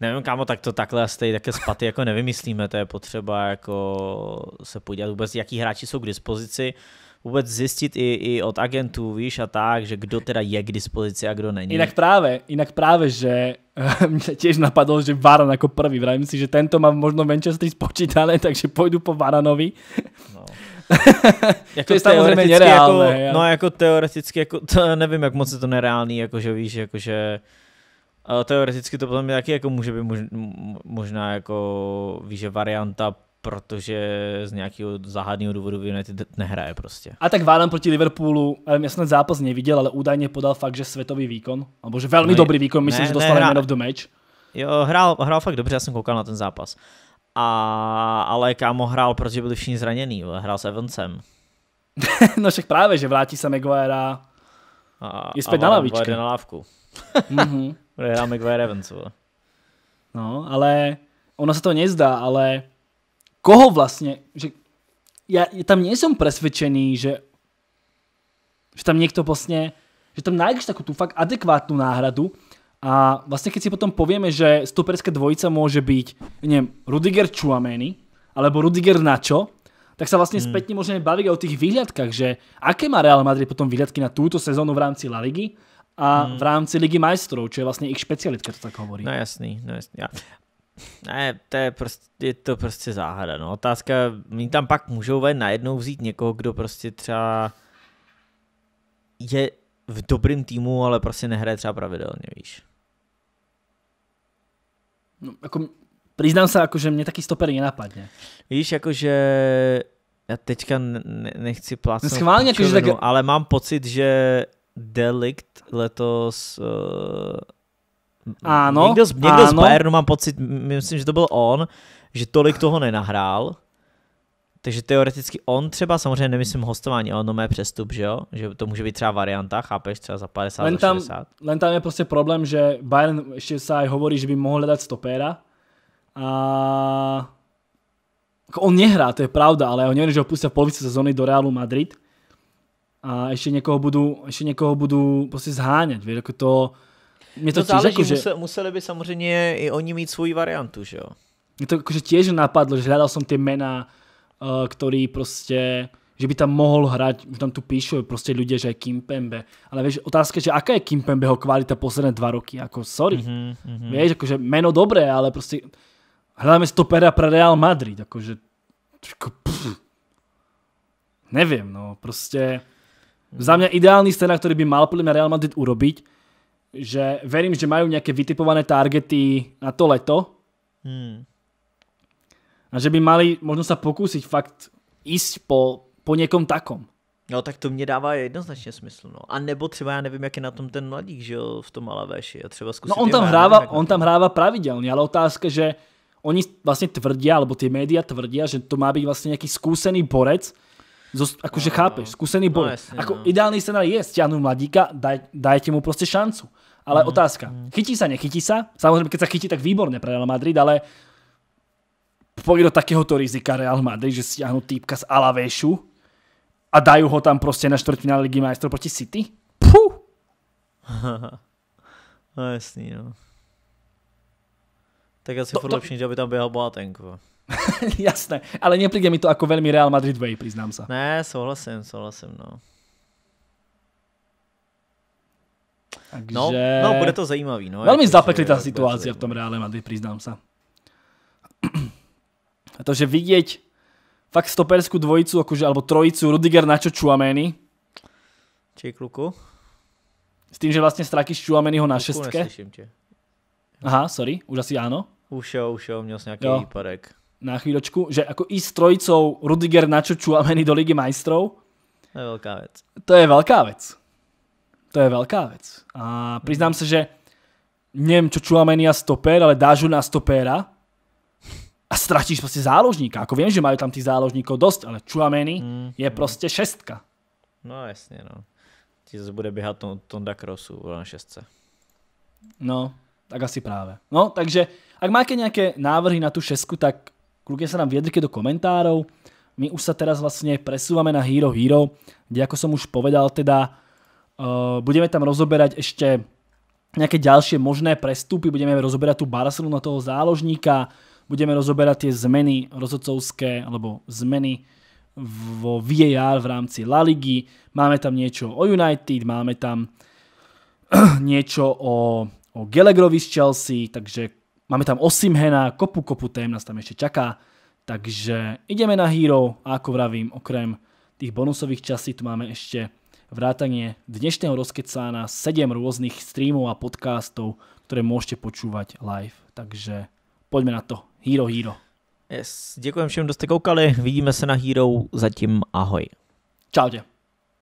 Nevím, kámo, tak to takhle asi tady také spaty jako nevymyslíme, to je potřeba jako se podívat vůbec, jaký hráči jsou k dispozici, vůbec zjistit i, i od agentů, víš, a tak, že kdo teda je k dispozici a kdo není. Jinak právě, jinak právě, že eh, [laughs] mě těž napadlo, že Varan jako prvý, vravím si, že tento má možno Manchester spočítané, takže půjdu po Varanovi. No. [laughs] jako to teoreticky nereálné, jako, já. no jako teoreticky, jako, [laughs] to nevím, jak moc je to nereálný, jako že víš, jako že ale teoreticky to potom taky jako může být možná jako, víš, že varianta protože z nějakého záhadného důvodu United nehraje prostě. A tak Váran proti Liverpoolu, já jsem ten zápas neviděl, ale údajně podal fakt, že světový výkon, nebo že velmi no, dobrý výkon, myslím, ne, že dostal ne, man of the match. Jo, hrál, hrál fakt dobře, já jsem koukal na ten zápas. A, ale kámo hrál, protože byli všichni zraněný, hrál s Evansem. [laughs] no však právě, že vrátí se Maguire a je zpět a na lavičku. na lávku. mm-hmm. [laughs] Bude hrát Maguire Evans. No, ale ono se to nezdá, ale koho vlastně, že já tam nie som že, že tam někdo vlastně, že tam najdeš takovou tu fakt adekvátnu náhradu, a vlastne keď si potom povieme, že stoperská dvojica môže byť, neviem, Rudiger Čuameni, alebo Rudiger Načo, tak sa vlastne hmm. spätne môžeme baviť aj o tých výhľadkách, že aké má Real Madrid potom výhľadky na túto sezónu v rámci La Ligy a hmm. v rámci Ligy majstrov, čo je vlastne ich špecialitka, to tak hovorí. No jasný, no jasný. Ne, to je, prostě, je to prostě záhada. No. Otázka, my tam pak můžou ven najednou vzít někoho, kdo prostě třeba je v dobrým týmu, ale prostě nehraje třeba pravidelně, víš. No, jako, přiznám se, jako, že mě taky stopery nenapadne. Víš, jakože já teďka nechci plácnout no, Schválně, jako, tak... ale mám pocit, že Delikt letos uh... Ano. Někdo, z, někdo ano. z Bayernu, mám pocit, myslím, že to byl on, že tolik toho nenahrál. Takže teoreticky on třeba, samozřejmě nemyslím hostování, ale ono mé přestup, že jo? Že to může být třeba varianta, chápeš, třeba za 50, len tam, za 60. Len tam je prostě problém, že Bayern ještě se aj hovorí, že by mohl hledat stopéra. A jako on nehrá, to je pravda, ale ho nevím, že ho pustí v polovici sezóny do Realu Madrid. A ještě někoho budu, ještě někoho budu prostě zhánět, víš, jako to... Mě to, to no záleží, jako, že... museli, by samozřejmě i oni mít svoji variantu, že jo? Mě to jakože tiež napadlo, že hľadal som tie mená, Eh, ktorý prostě že by tam mohl hrať, už tam tu píšu prostě ľudia, že je Kimpembe, ale vieš, otázka, že aká je Kimpembeho kvalita posledné dva roky, jako sorry, mm -hmm, mm -hmm. vieš, akože meno dobré, ale prostě hledáme stopera pro Real Madrid, jakože jako, pff, nevím, no, prostě za mě ideální scéna, který by mal podle mě Real Madrid urobiť, že verím, že mají nějaké vytipované targety na to leto, hmm. A že by mali možno sa pokúsiť fakt ísť po, po někom takom. No tak to mě dává jednoznačně smysl, no. A nebo třeba já nevím, jak je na tom ten mladík, že jo, v tom Alavéši a třeba zkusit... No on tam, hrává, on tam hrává pravidelně, ale otázka, že oni vlastně tvrdí, alebo ty média tvrdí, že to má být vlastně nějaký zkušený borec, Zos, akože no, chápeš, skúsený boj. No, jasne, Ako no. ideálny scenár je stiahnuť mladíka, daj, dajte mu prostě šancu. Ale mm, otázka, mm. chytí sa, nechytí se? Samozřejmě, když se chytí, tak výborne pre Real Madrid, ale pôjde do takéhoto rizika Real Madrid, že stiahnu týpka z Alavéšu a dajú ho tam prostě na štvrtfinále Ligy majstrov proti City? Puh! [laughs] no jasný, no. Tak asi to, furt to... lepší, že by tam běhal Boatenko. [laughs] Jasné, ale nepríde mi to jako velmi Real Madrid way, priznám sa. Ne, souhlasím, souhlasím, no. Takže... No, no, bude to zajímavý. No, Velmi zapekli ta situace v jako. tom Real Madrid, přiznám se. Takže vidieť fakt stoperskou dvojicu, jakože alebo trojicu Rudiger na čo Čuameny. Či kluku. S tím, že vlastne stratíš Čuamenyho na kluku šestke. Tě. Aha, sorry, už asi ano? Už jo, už jo, měl jsi nějaký jo. výpadek. Na chvíločku, že jako i s trojicou Rudiger na čo do Ligy majstrov. To je velká věc. To je velká věc. To je velká věc. A přiznám hmm. se, že nevím, čo Čuameny a stoper, ale dážu na stopera a stratíš prostě záložníka. Ako vím, že mají tam ty záložníkov dost, ale Chuameni mm, je mm. Mhm, mhm. proste šestka. No jasně, no. Ti zase bude běhat Tonda Crossu na šestce. No, tak asi práve. No, takže ak máte nějaké návrhy na tu šestku, tak kľudne se nám viedrite do komentárov. My už sa teraz vlastne presúvame na Hero Hero, kde jako som už povedal, teda uh, budeme tam rozoberať ešte nějaké ďalšie možné prestupy, budeme rozoberať tú Barcelonu toho záložníka, budeme rozoberať tie zmeny rozhodcovské, alebo zmeny vo VAR v rámci La Ligy. Máme tam niečo o United, máme tam [clears throat] niečo o, o Gallagherovi z Chelsea, takže máme tam Osimhena, kopu, kopu tém nás tam ešte čaká. Takže ideme na Hero a ako vravím, okrem tých bonusových časí tu máme ešte vrátanie dnešného rozkecána 7 rôznych streamov a podcastov, ktoré môžete počúvať live. Takže poďme na to. Hero Hero. Yes. Děkujeme všem, kdo jste koukali. Vidíme se na Hero. Zatím ahoj. Čau tě.